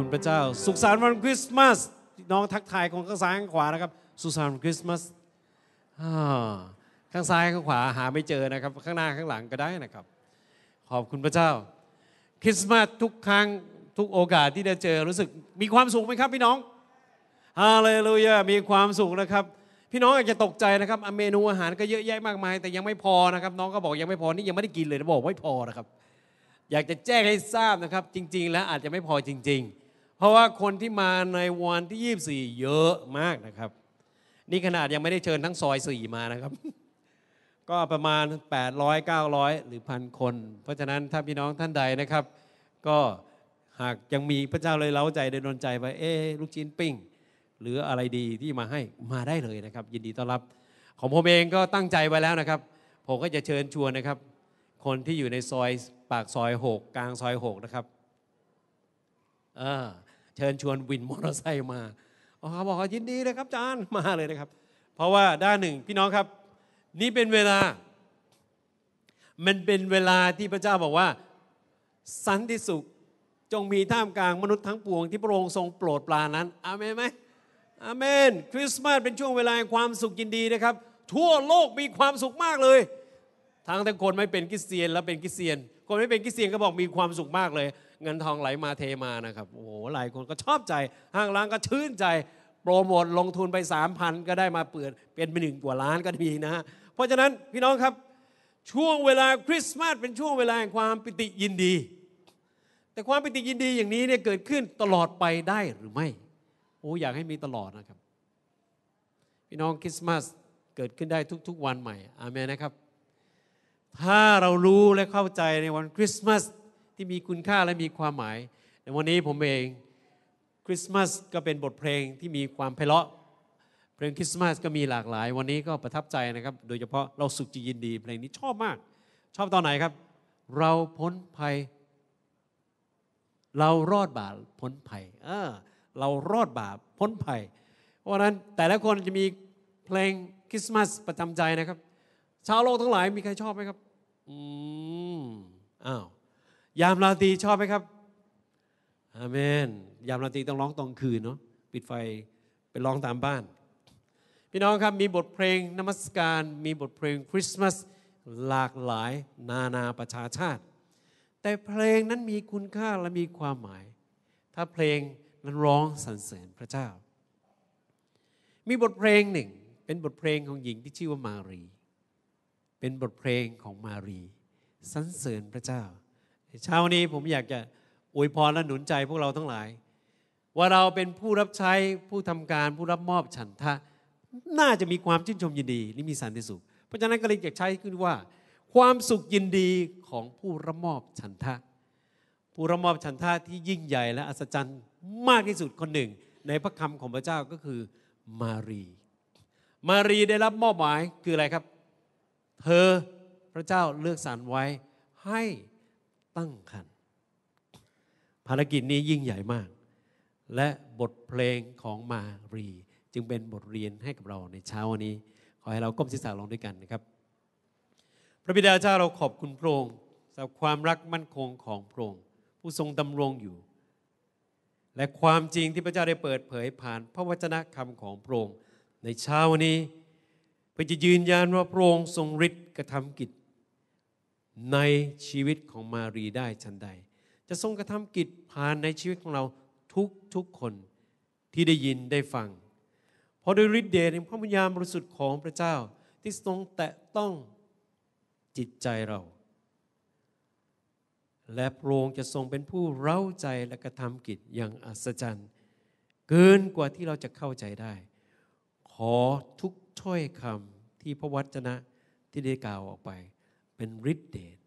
คุณพระเจ้าสุขสันต์วันคริสต์มาสน้องทักทายของข้างซ้ายข้างขวานะครับสุขสันต์วันคริสต์มาสข้างซ้ายข้างขวาหาไม่เจอนะครับ ข้างหน้าข้างหลังก็ได้นะครับ ขอบคุณพระเจ้าคริสต์มาสทุกครั้งทุกโอกาสที่ได้เจอรู้สึกมีความสุขไหมครับพี่น้องฮาเลลูยามีความสุขนะครับ พี่น้องอาจจะตกใจนะครับเมนูอาหารก็เยอะแยะมากมาย แต่ยังไม่พอนะครับ น้องก็บอกยังไม่พอนี่ยังไม่ได้กินเลยนะบอกไม่พอนะครับอยากจะแจ้งให้ทราบนะครับจริง ๆ แล้วอาจจะไม่พอจริง ๆเพราะว่าคนที่มาในวันที่ 24 เยอะมากนะครับ นี่ขนาดยังไม่ได้เชิญทั้งซอยสี่มานะครับ ก็ประมาณ 800 900 หรือพันคน เพราะฉะนั้นถ้าพี่น้องท่านใดนะครับ ก็หากยังมีพระเจ้าเลยเล้าใจได้นอนใจไปเอ๊ลูกชิ้นปิ้ง หรืออะไรดีที่มาให้มาได้เลยนะครับ ยินดีต้อนรับ ของผมเองก็ตั้งใจไว้แล้วนะครับ ผมก็จะเชิญชวนนะครับคนที่อยู่ในซอยปากซอยหกกลางซอยหกนะครับอ่าเชิญชวนวินมอเตอร์ไซค์มาอเขาบอกว่ายินดีนะครับอาจารย์มาเลยนะครับ เพราะว่าด้านหนึ่งพี่น้องครับ นี่เป็นเวลา มันเป็นเวลาที่พระเจ้าบอกว่า สันติสุข จงมีท่ามกลางมนุษย์ทั้งปวงที่พระองค์ทรงโปรดปรานนั้น อามนไหมอามนคริสต์มาสเป็นช่วงเวลาแห่งความสุขยินดีนะครับ ทั่วโลกมีความสุขมากเลย ทั้งทั้งคนไม่เป็นคริสเตียนและเป็นคริสเตียน คนไม่เป็นคริสเตียนก็บอกมีความสุขมากเลยเงินทองไหลมาเทมานะครับโอ้โหหลายคนก็ชอบใจ ห้างร้านก็ชื่นใจ โปรโมทลงทุนไป3,000ก็ได้มาเปิด เป็นไปหนึ่งกว่าล้านก็มีนะฮะเพราะฉะนั้นพี่น้องครับช่วงเวลาคริสต์มาสเป็นช่วงเวลาแห่งความปิติยินดี แต่ความปิติยินดีอย่างนี้เนี่ยเกิดขึ้นตลอดไปได้หรือไม่โอ้อยากให้มีตลอดนะครับ พี่น้องคริสต์มาสเกิดขึ้นได้ทุกๆวันใหม่อาเมนนะครับถ้าเรารู้และเข้าใจในวันคริสต์มาสที่มีคุณค่าและมีความหมาย ในวันนี้ผมเองคริสต์มาสก็เป็นบทเพลงที่มีความไพเราะเพลงคริสต์มาสก็มีหลากหลาย วันนี้ก็ประทับใจนะครับ โดยเฉพาะเราสุขจียินดี เพลงนี้ชอบมาก ชอบตอนไหนครับ เราพ้นภัย เรารอดบาปพ้นภัยเออเรารอดบาปพ้นภัย เพราะนั้นแต่ละคนจะมีเพลงคริสต์มาสประจำใจนะครับ ชาวโลกทั้งหลายมีใครชอบไหมครับอืมอ้าวยามราตรีชอบไหมครับ อาเมน ยามราตรีต้องร้องตอนคืนเนาะ ปิดไฟไปร้องตามบ้าน พี่น้องครับมีบทเพลงนมัสการ มีบทเพลงคริสต์มาสหลากหลายนานาประชาชาติ แต่เพลงนั้นมีคุณค่าและมีความหมาย ถ้าเพลงนั้นร้องสรรเสริญพระเจ้า มีบทเพลงหนึ่ง เป็นบทเพลงของหญิงที่ชื่อว่ามารี เป็นบทเพลงของมารีสรรเสริญพระเจ้าเช้านี้ผมอยากจะอวยพรและหนุนใจพวกเราทั้งหลาย ว่าเราเป็นผู้รับใช้ผู้ทำการ ผู้รับมอบฉันทะ น่าจะมีความชื่นชมยินดีนี่มีสันติสุข เพราะฉะนั้นก็เลยอยากใช้ขึ้นว่า ความสุขยินดีของผู้รับมอบฉันทะ ผู้รับมอบฉันทะ ที่ยิ่งใหญ่และอัศจรรย์มากที่สุดคนหนึ่ง ในพระคำของพระเจ้าก็คือมารี มารีได้รับมอบหมายคืออะไรครับ เธอพระเจ้าเลือกสรรไว้ให้ตั้งครรภภารกิจนี้ยิ่งใหญ่มาก และบทเพลงของมารี จึงเป็นบทเรียนให้กับเราในเช้าวันนี้ ขอให้เราก้มศีรษะลงด้วยกันนะครับ พระบิดาเจ้าเราขอบคุณพระองค์สำหรับความรักมั่นคงของพระองค์ผู้ทรงดำรงอยู่ และความจริงที่พระเจ้าได้เปิดเผยผ่าน พระวจนะคำของพระองค์ในเช้าวันนี้เพื่อจะยืนยันว่าพระองค์ทรงฤทธิ์กระทำกิจในชีวิตของมารีได้ชันใด จะทรงกระทำกิจ ผ่านในชีวิตของเราทุกทุกคนที่ได้ยินได้ฟัง เพราะโดยฤทธิ์เดชแห่งพระวิญญาณบริสุทธิ์ของพระเจ้า ที่ทรงแตะต้องจิตใจเรา และพระองค์จะทรงเป็นผู้เร้าใจและกระทำกิจอย่างอัศจรรย์ เกินกว่าที่เราจะเข้าใจได้ ขอทุกถ้อยคำที่พระวจนะที่ได้กล่าวออกไปเป็นฤทธิเดช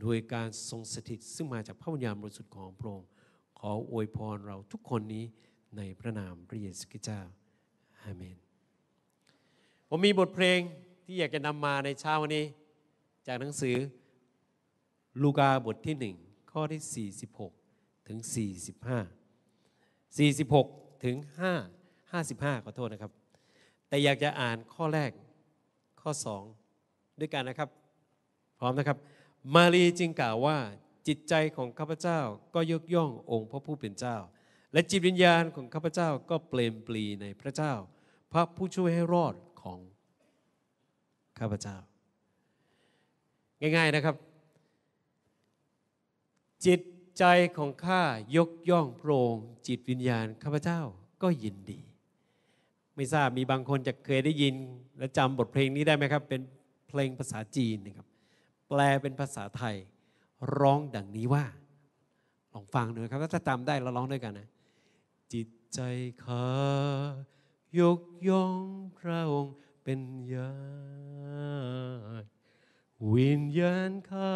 โดยการทรงสถิตซึ่งมาจากพระวิญญาณบริสุทธิ์ของพระองค์ขออวยพรเราทุกคนนี้ในพระนามพระเยซูคริสต์เจ้า อาเมน ผมมีบทเพลงที่อยากจะนำมาในเช้าวันนี้ จากหนังสือลูกาบทที่ 1 ข้อที่ 46 ถึง 45 46 ถึง5 55 ขอโทษนะครับ แต่อยากจะอ่านข้อแรกข้อ 2 ด้วยกันนะครับพร้อมนะครับมารีจึงกล่าวว่าจิตใจของข้าพเจ้าก็ยกย่ององค์พระผู้เป็นเจ้า และจิตวิญญาณของข้าพเจ้า ก็เปลมปลีในพระเจ้า พระผู้ช่วยให้รอดของข้าพเจ้า ง่ายๆนะครับ จิตใจของข้ายกย่องโปรงจิตวิญญาณข้าพเจ้าก็ยินดี ไม่ทราบมีบางคนจะเคยได้ยินและจำบทเพลงนี้ได้ไหมครับ เป็นเพลงภาษาจีนนะครับแปลเป็นภาษาไทยร้องดังนี้ว่า ลองฟังหน่อยครับถ้าจำได้เราร้องด้วยกันนะ จิตใจข้ายกย่องพระองค์เป็นยาวิญญาณข้า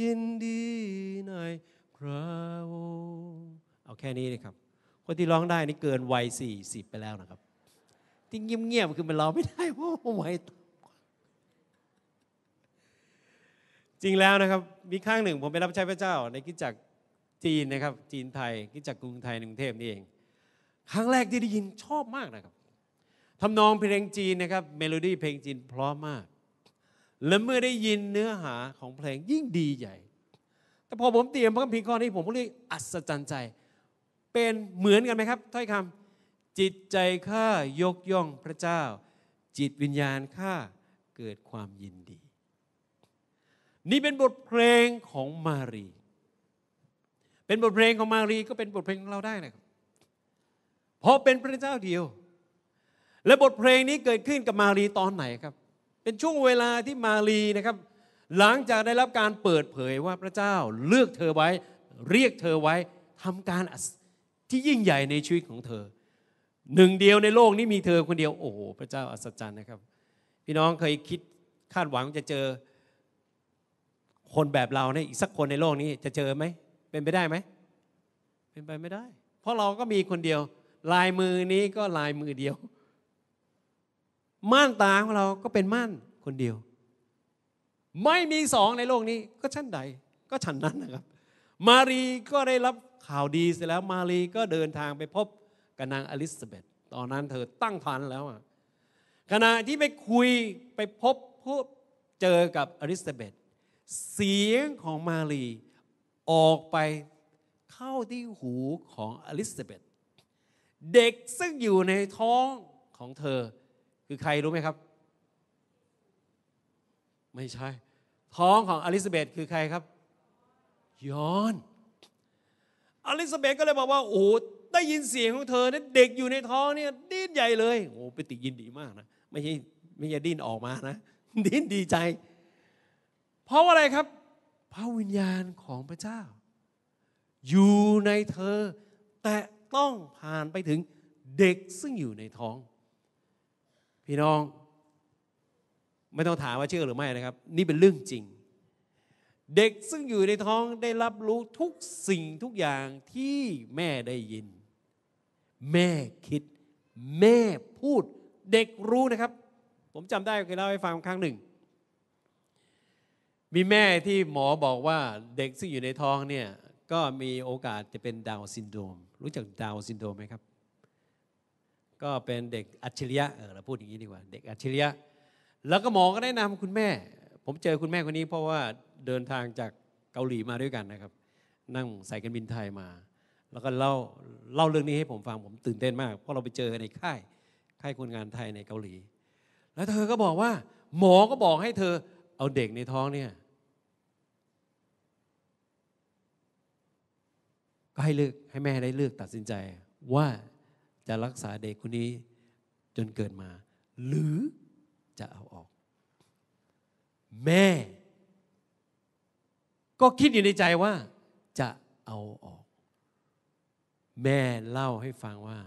ยินดีในพระองค์เอาแค่นี้นะครับ คนที่ร้องได้นี่เกินวัยสี่สิบไปแล้วนะครับ ที่เงียบๆคือมันร้องไม่ได้เพราะวัยตจริงแล้วนะครับมีครั้งหนึ่งผมไปรับใช้พระเจ้าในกิจจักจีนนะครับ จีนไทยกิจจักกรุงไทยกรุงเทพนี่เอง ครั้งแรกที่ได้ยินชอบมากนะครับทำนองเพลงจีนนะครับเมโลดี้เพลงจีนเพราะมาก และเมื่อได้ยินเนื้อหาของเพลงยิ่งดีใหญ่แต่พอผมเตรียมพระคัมภีร์ข้อนี้ ผมก็เลยอัศจรรย์ใจเป็นเหมือนกันไหมครับถ้อยคำจิตใจข้า ยกย่องพระเจ้า จิตวิญญาณข้า เกิดความยินนี่เป็นบทเพลงของมารี เป็นบทเพลงของมารีก็เป็นบทเพลงของเราได้นะครับ เพราะเป็นพระเจ้าเดียว และบทเพลงนี้เกิดขึ้นกับมารีตอนไหนครับ เป็นช่วงเวลาที่มารีนะครับ หลังจากได้รับการเปิดเผยว่าพระเจ้าเลือกเธอไว้ เรียกเธอไว้ทำการที่ยิ่งใหญ่ในชีวิตของเธอ หนึ่งเดียวในโลกนี้มีเธอคนเดียวโอ้โหพระเจ้าอัศจรรย์นะครับ พี่น้องเคยคิดคาดหวังจะเจอคนแบบเราเนี่ยอีกสักคนในโลกนี้จะเจอไหมเป็นไปได้ไหมเป็นไปไม่ได้ เพราะเราก็มีคนเดียว ลายมือนี้ก็ลายมือเดียว ม่านตาของเราก็เป็นม่านคนเดียว ไม่มีสองในโลกนี้ก็ชั้นใดก็ชั้นนั้นนะครับ มารีก็ได้รับข่าวดีเสร็จแล้วมารีก็เดินทางไปพบกับนางอลิซาเบธตอนนั้นเธอตั้งครร์แล้วขณะที่ไปคุยไปพบพบเจอกับอลิซาเบธเสียงของมารีออกไปเข้าที่หูของอลิซาเบธเด็กซึ่งอยู่ในท้องของเธอ คือใครรู้ไหมครับ ไม่ใช่ ท้องของอลิซาเบธคือใครครับยอน อลิซาเบธก็เลยบอกว่าโอ้ได้ยินเสียงของเธอนะเด็กอยู่ในท้องเนี่ยดิ้นใหญ่เลยโอ้ไปติยินดีมากนะ ไม่ใช่ไม่ใช่ดิ้นออกมานะ ดิ้นดีใจเพราะอะไรครับ พระวิญญาณของพระเจ้า อยู่ในเธอ แต่ต้องผ่านไปถึงเด็กซึ่งอยู่ในท้อง พี่น้อง ไม่ต้องถามว่าเชื่อหรือไม่นะครับ นี่เป็นเรื่องจริง เด็กซึ่งอยู่ในท้องได้รับรู้ทุกสิ่งทุกอย่างที่แม่ได้ยิน แม่คิด แม่พูดเด็กรู้นะครับ ผมจำได้เคยเล่าให้ฟังครั้งหนึ่งมีแม่ที่หมอบอกว่าเด็กซึ่งอยู่ในท้องเนี่ยก็มีโอกาสจะเป็นดาวซินโดมรู้จักดาวซินโดมไหมครับ ก็เป็นเด็กอัจฉริยะเออเราพูดอย่างนี้ดีกว่าเด็กอัจฉริยะแล้วก็หมอก็แนะนำคุณแม่ ผมเจอคุณแม่คนนี้ เพราะว่าเดินทางจากเกาหลีมาด้วยกันนะครับ นั่งใส่กันบินไทยมา แล้วก็เล่าเล่าเรื่องนี้ให้ผมฟังผมตื่นเต้นมาก เพราะเราไปเจอในค่ายค่ายคนงานไทยในเกาหลี แล้วเธอก็บอกว่า หมอก็บอกให้เธอเอาเด็กในท้องเนี่ยก็ให้เลือกให้แม่ได้เลือกตัดสินใจว่าจะรักษาเด็กคนนี้จนเกิดมา หรือจะเอาออก แม่ ก็คิดอยู่ในใจว่า จะเอาออก แม่เล่าให้ฟังว่า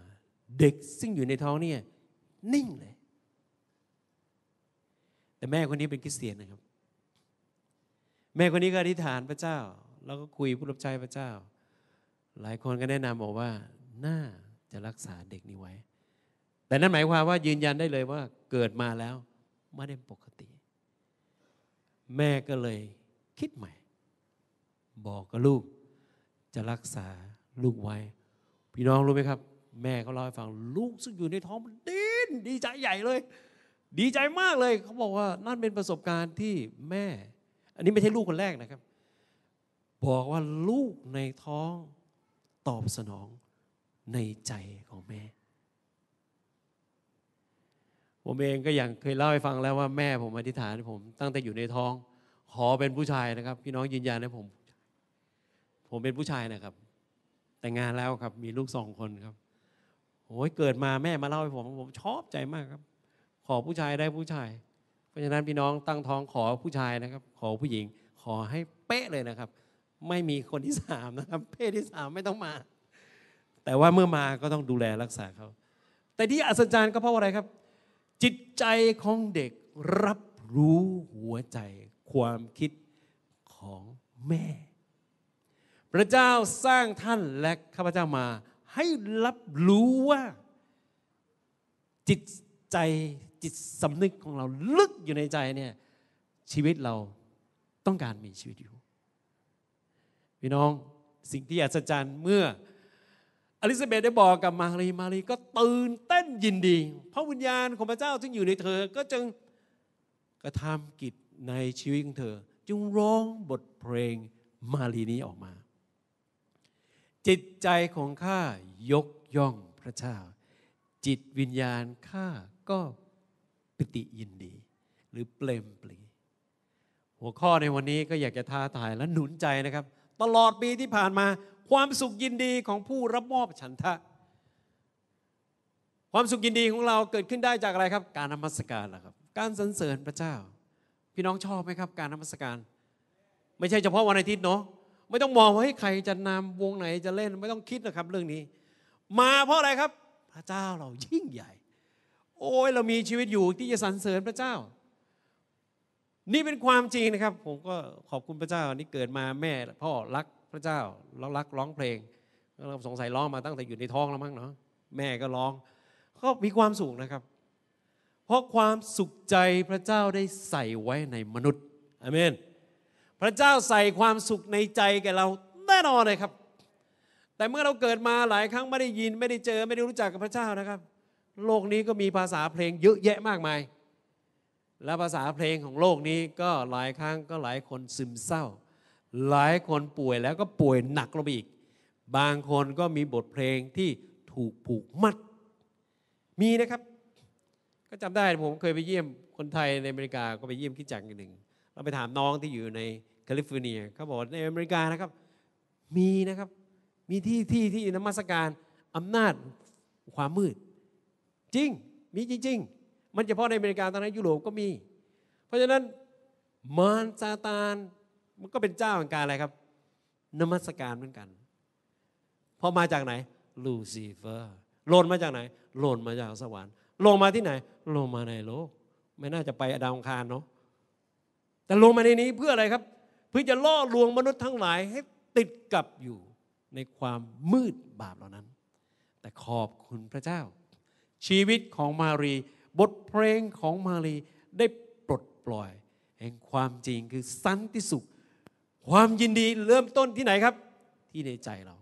เด็กซึ่งอยู่ในท้องเนี่ยนิ่งเลย แต่แม่คนนี้เป็นคริสเตียนนะครับ แม่คนนี้ก็อธิษฐานพระเจ้า แล้วก็คุยผู้รับใช้พระเจ้าหลายคนก็แนะนำบอกว่า น่าจะรักษาเด็กนี้ไว้ แต่นั่นหมายความว่ายืนยันได้เลยว่าเกิดมาแล้วไม่ได้ปกติ แม่ก็เลย คิดใหม่ บอกกับลูกจะรักษาลูกไว้ พี่น้องรู้ไหมครับ แม่เขาเล่าให้ฟัง ลูกซึ่งอยู่ในท้องดิ้นดีใจใหญ่เลย ดีใจมากเลยเขาบอกว่านั่นเป็นประสบการณ์ที่แม่ อันนี้ไม่ใช่ลูกคนแรกนะครับ บอกว่าลูกในท้องตอบสนองในใจของแม่ ผมเองก็อย่างเคยเล่าให้ฟังแล้วว่าแม่ผมอธิษฐานผมตั้งแต่อยู่ในท้อง ขอเป็นผู้ชายนะครับ พี่น้องยืนยันนะผมผมเป็นผู้ชายนะครับ แต่งงานแล้วครับ มีลูกสองคนครับโอ้ยเกิดมาแม่มาเล่าให้ผมผมชอบใจมากครับ ขอผู้ชายได้ผู้ชาย เพราะฉะนั้นพี่น้องตั้งท้องขอผู้ชายนะครับ ขอผู้หญิง ขอให้เป๊ะเลยนะครับไม่มีคนที่สามนะครับเพศที่สามไม่ต้องมา แต่ว่าเมื่อมาก็ต้องดูแลรักษาเขา แต่ที่อัศจรรย์ก็เพราะอะไรครับ จิตใจของเด็กรับรู้หัวใจ ความคิดของแม่ พระเจ้าสร้างท่านและข้าพเจ้ามา ให้รับรู้ว่า จิตใจจิตสำนึกของเราลึกอยู่ในใจเนี่ยชีวิตเราต้องการมีชีวิตอยู่พี่น้องสิ่งที่อัศจรรย์เมื่ออลิซาเบธได้บอกกับมารีมารีก็ตื่น เต้นยินดีพระวิญญาณของพระเจ้าจึงอยู่ในเธอ ก็จึงกระทำกิจในชีวิตของเธอจึงร้องบทเพลงมารีนี้ออกมา จิตใจของข้ายกย่องพระเจ้า จิตวิญญาณข้าก็ ปิติยินดี หรือเปลมปลีหัวข้อในวันนี้ก็อยากจะท้าทายและหนุนใจนะครับตลอดปีที่ผ่านมาความสุขยินดีของผู้รับมอบฉันทะ ความสุขยินดีของเราเกิดขึ้นได้จากอะไรครับ การนมัสการนะครับ การสรรเสริญพระเจ้า พี่น้องชอบไหมครับ การนมัสการ ไม่ใช่เฉพาะวันอาทิตย์เนาะไม่ต้องมองว่าให้ใครจะนำวงไหนจะเล่นไม่ต้องคิดนะครับ เรื่องนี้ มาเพราะอะไรครับ พระเจ้าเรายิ่งใหญ่ โอ้ยเรามีชีวิตอยู่ที่จะสรรเสริญพระเจ้านี่เป็นความจริงนะครับ ผมก็ขอบคุณพระเจ้านี่เกิดมาแม่พ่อรักพระเจ้าแล้วรักร้องเพลงเราสงสัยร้องมาตั้งแต่อยู่ในท้องแล้วมั้งเนาะ แม่ก็ร้อง ก็มีความสุขนะครับ เพราะความสุขใจพระเจ้าได้ใส่ไว้ในมนุษย์อเมนพระเจ้าใส่ความสุขในใจแก่เราแน่นอนเลยครับ แต่เมื่อเราเกิดมาหลายครั้งไม่ได้ยินไม่ได้เจอไม่ได้รู้จักกับพระเจ้านะครับ โลกนี้ก็มีภาษาเพลง เยอะแยะมากมายและภาษาเพลงของโลกนี้ก็หลายครั้งก็หลายคนซึมเศร้า หลายคนป่วยแล้วก็ป่วยหนักลงไปอีก บางคนก็มีบทเพลงที่ถูกผูกมัด มีนะครับก็จำได้ผมเคยไปเยี่ยมคนไทยในอเมริกาก็ไปเยี่ยมคิดจักหนึ่งเราไปถามน้องที่อยู่ในแคลิฟอร์เนียเขาบอกในอเมริกานะครับ มีนะครับมีที่ที่ที่นมัสการอำนาจความมืด จริงมีจริง ๆมันเฉพาะในอเมริกาตอนนั้นยุโรปก็มี เพราะฉะนั้นมารซาตาน มันก็เป็นเจ้าแห่งการอะไรครับ นมัสการเหมือนกันพอมาจากไหน ลูซิเฟอร์หล่นมาจากไหนหล่นมาจากสวรรค์ลงมาที่ไหนลงมาในโลก ไม่น่าจะไปอดาวงคารเนาะแต่ลงมาในนี้เพื่ออะไรครับเพื่อจะล่อลวงมนุษย์ทั้งหลายให้ติดกับอยู่ในความมืดบาปเหล่านั้น แต่ขอบคุณพระเจ้า ชีวิตของมารีบทเพลงของมารีได้ปลดปล่อยแห่งความจริงคือสันติสุขความยินดีเริ่มต้นที่ไหนครับ ที่ในใจเรา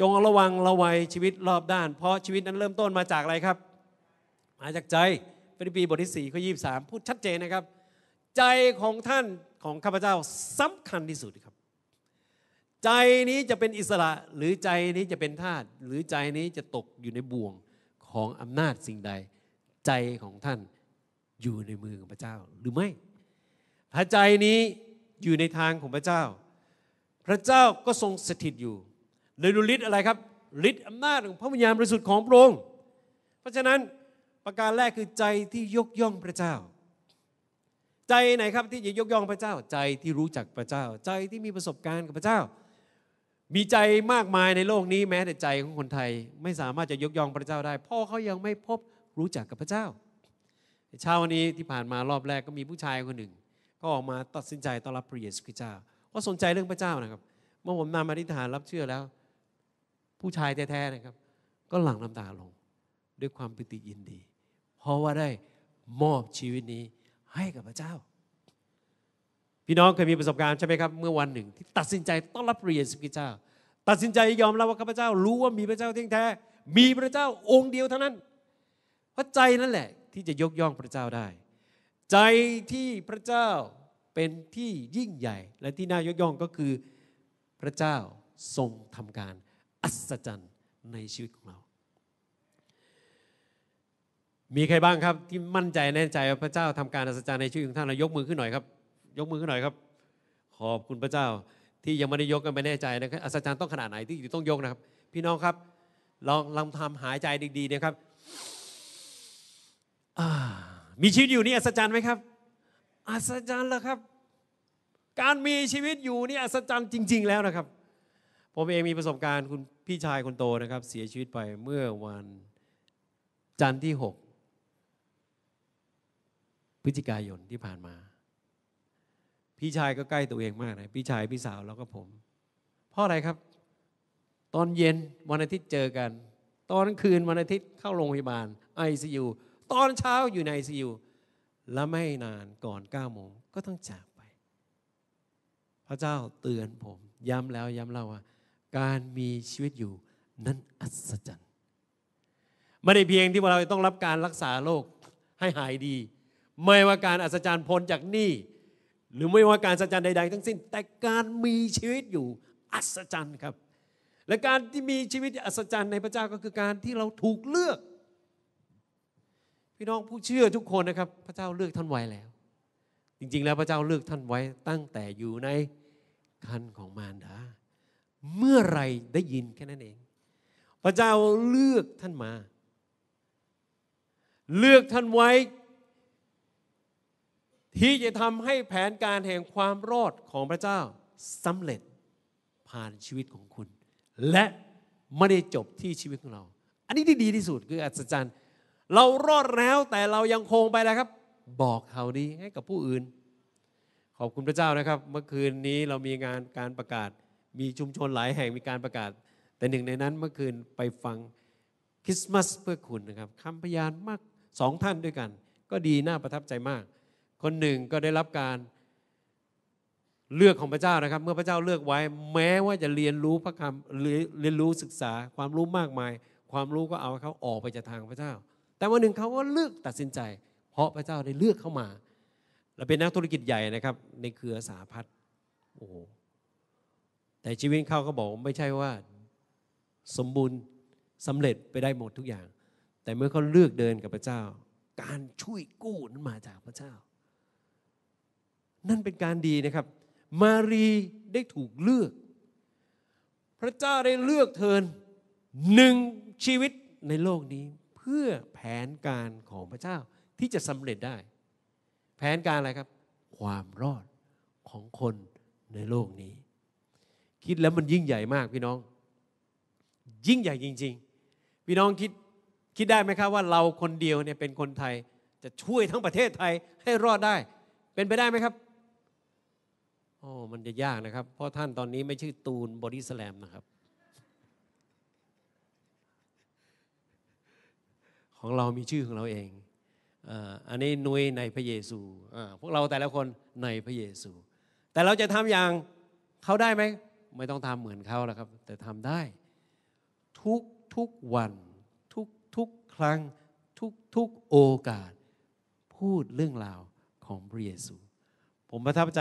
จงระวังระวัยชีวิตรอบด้านเพราะชีวิตนั้นเริ่มต้นมาจากอะไรครับมาจากใจฟิลิปปีบทที่4ข้อยีพูดชัดเจนนะครับ ใจของท่านของข้าพเจ้าสำคัญที่สุดครับ ใจนี้จะเป็นอิสระหรือใจนี้จะเป็นทาสหรือใจนี้จะตกอยู่ในบ่วงของอำนาจสิ่งใดใจของท่านอยู่ในมือของพระเจ้าหรือไม่หายใจนี้อยู่ในทางของพระเจ้า พระเจ้าก็ทรงสถิตอยู่ในดทลิ์อะไรครับฤทธิ์อำนาจของพระวิญญาณบริสุทธิ์ของพระองค์เพราะฉะนั้นประการแรกคือใจที่ยกย่องพระเจ้า ใจไหน ครับที่จะยกย่องพระเจ้า ใจที่รู้จักพระเจ้า ใจที่มีประสบการณ์กับพระเจ้า มีใจมากมายในโลกนี้แม้แต่ใจของคนไทยไม่สามารถจะยกย่องพระเจ้าได้ พ่อเขายังไม่พบรู้จักกับพระเจ้า เช้าวันนี้ที่ผ่านมารอบแรกก็มีผู้ชายคนหนึ่ง ก็ออกมาตัดสินใจต้อนรับพระเยซูคริสต์เจ้าก็สนใจเรื่องพระเจ้านะครับเมื่อผมนำอธิษฐานรับเชื่อแล้ว ผู้ชายแท้ๆนะครับ ก็หลั่งน้ำตาลงด้วยความปิติยินดี เพราะว่าได้มอบชีวิตนี้ให้กับพระเจ้า พี่น้องเคยมีประสบการณ์ใช่ไหมครับเมื่อวันหนึ่งที่ตัดสินใจต้อนรับพระเยซูคริสต์เจ้าตัดสินใจยอมรับว่าข้าพเจ้า รู้ว่ามีพระเจ้าแท้ๆมีพระเจ้า องค์เดียวเท่านั้นพราะใจนั่นแหละ ที่จะยกย่องพระเจ้าได้ ใจที่พระเจ้าเป็นที่ยิ่งใหญ่ และที่น่ายกย่องก็คือพระเจ้าทรงทำการอัศจรรย์ในชีวิตของเรา มีใครบ้างครับที่มั่นใจแน่ใจว่าพระเจ้าทำการอัศจรรย์ในชีวิตของท่านเรายกมือขึ้นหน่อยครับยกมือขึ้นหน่อยครับ ขอบคุณพระเจ้าที่ยังไม่ได้ยกกันไปแน่ใจนะครับอัศจรรย์ต้องขนาดไหนที่ต้องยกนะครับ พี่น้องครับลองลองทำหายใจดีๆนะครับมีชีวิตอยู่นี่อัศจรรย์ไหมครับ อัศจรรย์เลรอครับ การมีชีวิตอยู่นี่อัศจรรย์จริง ๆ แล้วนะครับ ผมเองมีประสบการณ์คุณพี่ชายคนโตนะครับ เสียชีวิตไปเมื่อวันจันทร์ที่6พฤศจิกายนที่ผ่านมา พี่ชายก็ใกล้ตัวเองมากนะพี่ชายพี่สาวแล้วก็ผม เพราะอะไรครับ ตอนเย็นวันอาทิตย์เจอกัน ตอนคืนวันอาทิตย์เข้าโรงพยาบาลไอซียูตอนเช้าอยู่ในซีอูและไม่นานก่อน9โมงก็ต้องจากไป พระเจ้าเตือนผม ย้ำแล้วย้ำเล่าว่าการมีชีวิตอยู่ นั้นอัศจรรย์ ไม่ได้เพียงที่ว่าเราต้องรับการรักษาโรคให้หายดีไม่ว่าการอัศจรรย์พ้นจากหนี้หรือไม่ว่าการอัศจรรย์ใดๆ ทั้งสิ้น แต่การมีชีวิตอยู่อัศจรรย์ครับ และการที่มีชีวิตอัศจรรย์ในพระเจ้าก็คือการที่เราถูกเลือกพี่น้องผู้เชื่อทุกคนนะครับ พระเจ้าเลือกท่านไว้แล้ว จริงๆ แล้วพระเจ้าเลือกท่านไว้ตั้งแต่อยู่ในคันของมารดาเมื่อไรได้ยินแค่นั้นเอง พระเจ้าเลือกท่านมา เลือกท่านไว้ ที่จะทำให้แผนการแห่งความรอดของพระเจ้าสำเร็จผ่านชีวิตของคุณ และไม่ได้จบที่ชีวิตของเรา อันนี้ที่ดีที่สุดคืออัศจรรย์เรารอดแล้วแต่เรายังคงไปนะครับ บอกข่าวดีให้กับผู้อื่นขอบคุณพระเจ้านะครับ เมื่อคืนนี้เรามีงานการประกาศมีชุมชนหลายแห่งมีการประกาศ แต่หนึ่งในนั้นเมื่อคืนไปฟังคริสต์มาสเพื่อคุณนะครับคำพยานมากสองท่านด้วยกัน ก็ดีน่าประทับใจมาก คนหนึ่งก็ได้รับการเลือกของพระเจ้านะครับ เมื่อพระเจ้าเลือกไว้แม้ว่าจะเรียนรู้พระคำเรียนรู้ศึกษา ความรู้มากมาย ความรู้ก็เอาเขาออกไปจากทางพระเจ้าแต่วันหนึ่งเขาก็เลือกตัดสินใจ เพราะพระเจ้าได้เลือกเข้ามาเราเป็นนักธุรกิจใหญ่นะครับ ในเครือสาพัฒน์โอ้โหแต่ชีวิตเขาก็บอก ไม่ใช่ว่าสมบูรณ์สำเร็จไปได้หมดทุกอย่าง แต่เมื่อเขาเลือกเดินกับพระเจ้า การช่วยกู้นั้นมาจากพระเจ้า นั่นเป็นการดีนะครับ มารีได้ถูกเลือก พระเจ้าได้เลือกเธอหนึ่งชีวิตในโลกนี้พื่อแผนการของพระเจ้าที่จะสำเร็จได้ แผนการอะไรครับ ความรอดของคนในโลกนี้ คิดแล้วมันยิ่งใหญ่มากพี่น้อง ยิ่งใหญ่จริง ๆ พี่น้องคิดคิดได้ไหมครับว่าเราคนเดียวเนี่ยเป็นคนไทยจะช่วยทั้งประเทศไทยให้รอดได้เป็นไปได้ไหมครับโอ้มันจะยากนะครับเพราะท่านตอนนี้ไม่ชื่อตูนบอดี้แสลมนะครับของเรามีชื่อของเราเอง อันนี้นุยในพระเยซูพวกเราแต่ละคนในพระเยซู แต่เราจะทำอย่างเขาได้ไหม ไม่ต้องทำเหมือนเขาแล้วครับ แต่ทำได้ ทุกทุกวันทุก ทุกครั้งทุกทุกโอกาส พูดเรื่องราวของพระเยซู ผมประทับใจ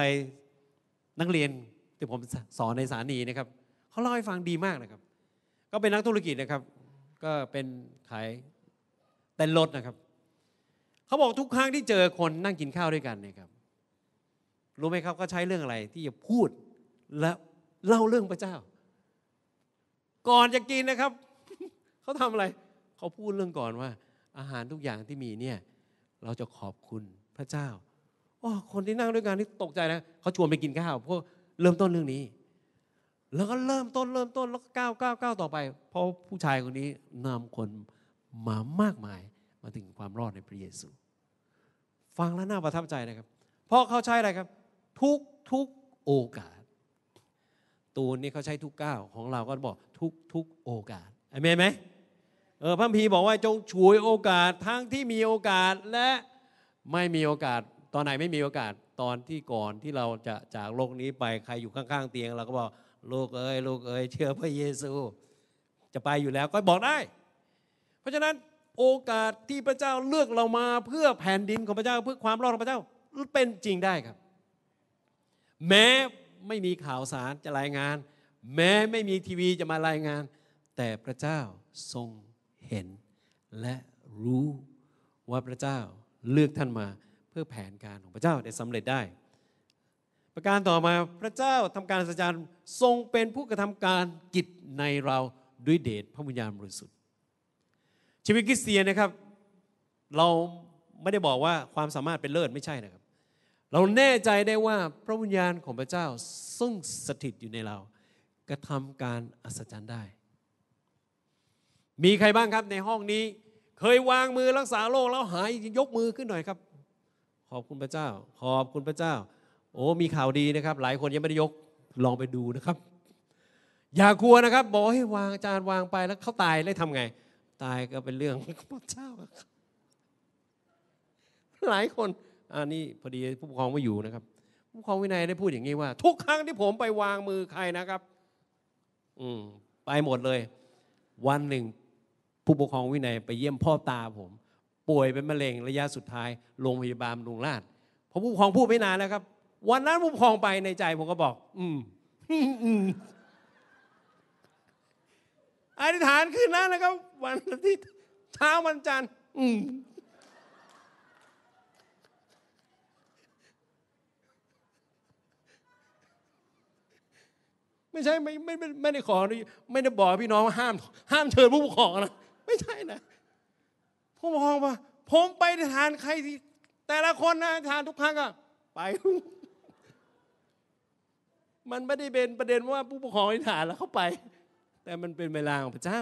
นักเรียนที่ผมสอนในสถานีนะครับเขาเล่าให้ฟังดีมากนะครับ ก็เป็นนักธุรกิจนะครับ ก็เป็นขายต้นรถนะครับเขาบอกทุกครั้งที่เจอคนนั่งกินข้าวด้วยกันเนี่ยครับ รู้ไหมครับก็ใช้เรื่องอะไรที่จะพูดและเล่าเรื่องพระเจ้า ก่อนจะกินนะครับเขาทำอะไรเขาพูดเรื่องก่อนว่า อาหารทุกอย่างที่มีเนี่ยเราจะขอบคุณพระเจ้า๋อคนที่นั่งด้วยกันนี่ตกใจนะเขาชวนไปกินข้าวเพราะเริ่มต้นเรื่องนี้ แล้วก็เริ่มต้น เริ่มต้นแล้วก็ก้าวก้าวก้าวต่อไป เพราะผู้ชายคนนี้นำคนมามากมายมาถึงความรอดในพระเยซู ฟังแล้วน่าประทับใจนะครับ เพราะเขาใช้อะไรครับ ทุกทุกโอกาสตูนนี่เขาใช้ทุกก้าวของเราก็บอกทุกทุกโอกาสอเมนไหมเออพระพีบอกว่าจงฉวยโอกาสทั้งที่มีโอกาสและ ไม่มีโอกาสตอนไหนไม่มีโอกาสตอนที่ก่อนที่เราจะจากโลกนี้ไปใครอยู่ข้างๆเตียงเราก็บอกลูกเอ้ยลูกเอ้ยเชื่อพระเยซู จะไปอยู่แล้วก็บอกได้ราะฉะนั้นโอกาสที่พระเจ้าเลือกเรามาเพื่อแผ่นดินของพระเจ้าเพื่อความรอดของพระเจ้าเป็นจริงได้ครับ แม้ไม่มีข่าวสารจะรายงาน แม้ไม่มีทีวีจะมารายงาน แต่พระเจ้าทรงเห็นและรู้ว่าพระเจ้าเลือกท่านมาเพื่อแผนการของพระเจ้าได้สำเร็จได้ ประการต่อมาพระเจ้าทำการสัจจานทรงเป็นผู้กระทำการกิจในเราด้วยเดชพระวิญญาณบริสุทธิชีวิตคริสเตียนนะครับ เราไม่ได้บอกว่าความสามารถเป็นเลิศไม่ใช่นะครับ เราแน่ใจได้ว่าพระวิญญาณของพระเจ้าซึ่งสถิตอยู่ในเรากระทำการอัศจรรย์ได้ มีใครบ้างครับในห้องนี้ เคยวางมือรักษาโรคแล้วหายยกมือขึ้นหน่อยครับ ขอบคุณพระเจ้า ขอบคุณพระเจ้า โอ้มีข่าวดีนะครับ หลายคนยังไม่ได้ยกลองไปดูนะครับ อย่ากลัวนะครับ บอกให้วางจานวางไปแล้วเขาตายแล้วทำไงตายก็เป็นเรื่องของพระเจ้าหลายคนอันนี้พอดี ผู้ปกครองไม่อยู่นะครับ ผู้ปกครองวินัย ได้พูดอย่างนี้ว่า ทุกครั้งที่ผมไปวางมือใครนะครับ อืมไปหมดเลย วันหนึ่ง ผู้ปกครองวินัย ไปเยี่ยมพ่อตาผม ป่วยเป็นมะเร็งระยะสุดท้ายโรงพยาบาลลุงราชพอผู้ปกครองพูดไม่นานแล้วครับ วันนั้นผู้ปกครองไปในใจ ผมก็บอก อืมอธิษฐานคืนนั้นนะครับวันอาทิตย์เช้าวันจันทร์ไม่ใช่ ไม่ไม่ไม่ได้ขอไม่ได้บอกพี่น้องว่าห้าม ห้ามเชิญผู้ปกครองนะ ไม่ใช่นะผู้ปกครองว่า ผมไปทานใครที่แต่ละคนนะทานทุกครั้งอะไปมันไม่ได้เป็นประเด็นว่า ผู้ปกครองททาน แล้วเขาไป แต่มันเป็นเวลาของพระเจ้า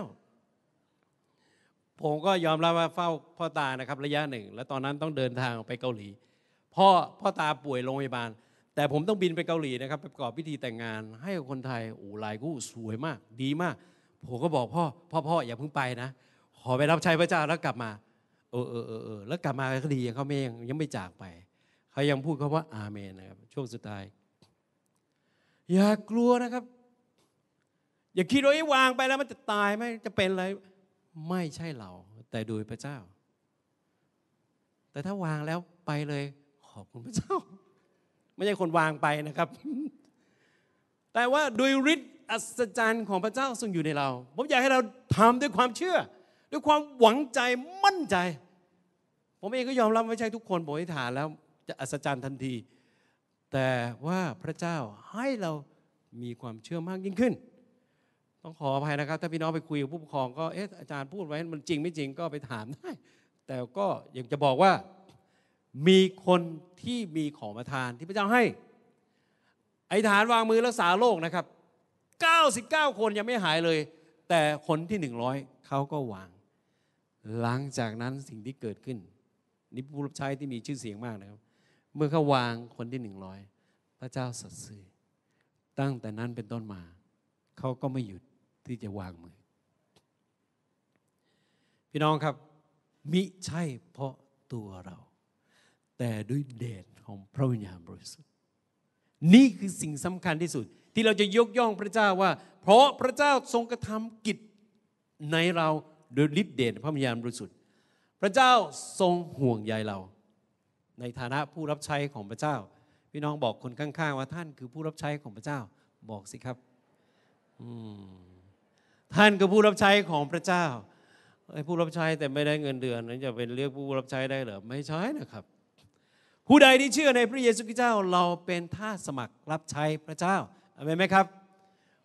ผมก็ยอมรับว่าเฝ้าพ่อตานะครับ ระยะหนึ่ง แล้วตอนนั้นต้องเดินทางไปเกาหลีพ่อพ่อตาป่วยโรงพยาบาล แต่ผมต้องบินไปเกาหลีนะครับไประกอบพิธีแต่งงาน ให้กับคนไทยโอ้ลายกู้สวยมาก ดีมากผมก็บอกพ่อพ่อพ่ออย่าเพิ่งไปนะ ขอไปรับใช้พระเจ้าแล้วกลับมาเออเออเออเออแล้วกลับมาก็ดีเขาไม่ยังยังไม่จากไปเขายังพูดเขาว่าอาเมนนะครับ ช่วงสุดท้าย อย่ากลัวนะครับ อย่าคิดว่าไอวางไปแล้วมันจะตายไหมจะเป็นอะไรไม่ใช่เราแต่โดยพระเจ้า แต่ถ้าวางแล้วไปเลยขอบคุณพระเจ้า ไม่ใช่คนวางไปนะครับ แต่ว่าโดยฤทธิ์อัศจรรย์ของพระเจ้าทรงอยู่ในเราผมอยากให้เราทำด้วยความเชื่อ ด้วยความหวังใจมั่นใจผมเองก็ยอมรับไม่ใช่ทุกคนผอกให้ฐานแล้วจะอัศจรรย์ทันที แต่ว่าพระเจ้าให้เรามีความเชื่อมากยิ่งขึ้นต้องขออภัยนะครับถ้าพี่น้องไปคุยกับผู้ปกครองก็เอ๊ะอาจารย์พูดไว้ มันจริงไม่จริงก็ไปถามได้แต่ก็อยากจะบอกว่ามีคนที่มีของประทานที่พระเจ้าให้ ไอ้ฐานวางมือรักษาโรคนะครับ 99 คนยังไม่หายเลยแต่คนที่ 100เขาก็วาง หลังจากนั้นสิ่งที่เกิดขึ้นนี่ผู้รับใช้ที่มีชื่อเสียงมากนะครับเมื่อเขาวางคนที่ 100พระเจ้าสัตย์ซื่อตั้งแต่นั้นเป็นต้นมาเขาก็ไม่หยุดที่จะวางมือพี่น้องครับ มิใช่เพราะตัวเรา แต่ด้วยเดชของพระวิญญาณบริสุทธิ์นี่คือสิ่งสำคัญที่สุด ที่เราจะยกย่องพระเจ้าว่า เพราะพระเจ้าทรงกระทำกิจ ในเราโดยฤทธิเดชพระวิญญาณบริสุทธิ์พระเจ้าทรงห่วงใยเรา ในฐานะผู้รับใช้ของพระเจ้า พี่น้องบอกคนข้างๆ ว่าท่านคือผู้รับใช้ของพระเจ้าบอกสิครับ อืมท่านก็ผู้รับใช้ของพระเจ้าไอ้ผู้รับใช้แต่ไม่ได้เงินเดือนนั้นจะเป็นเรียกผู้รับใช้ได้หรือไม่ใช่นะครับ ผู้ใดที่เชื่อในพระเยซูคริสต์เจ้า เราเป็นท่าสมัครรับใช้พระเจ้าอเมนไหมครับ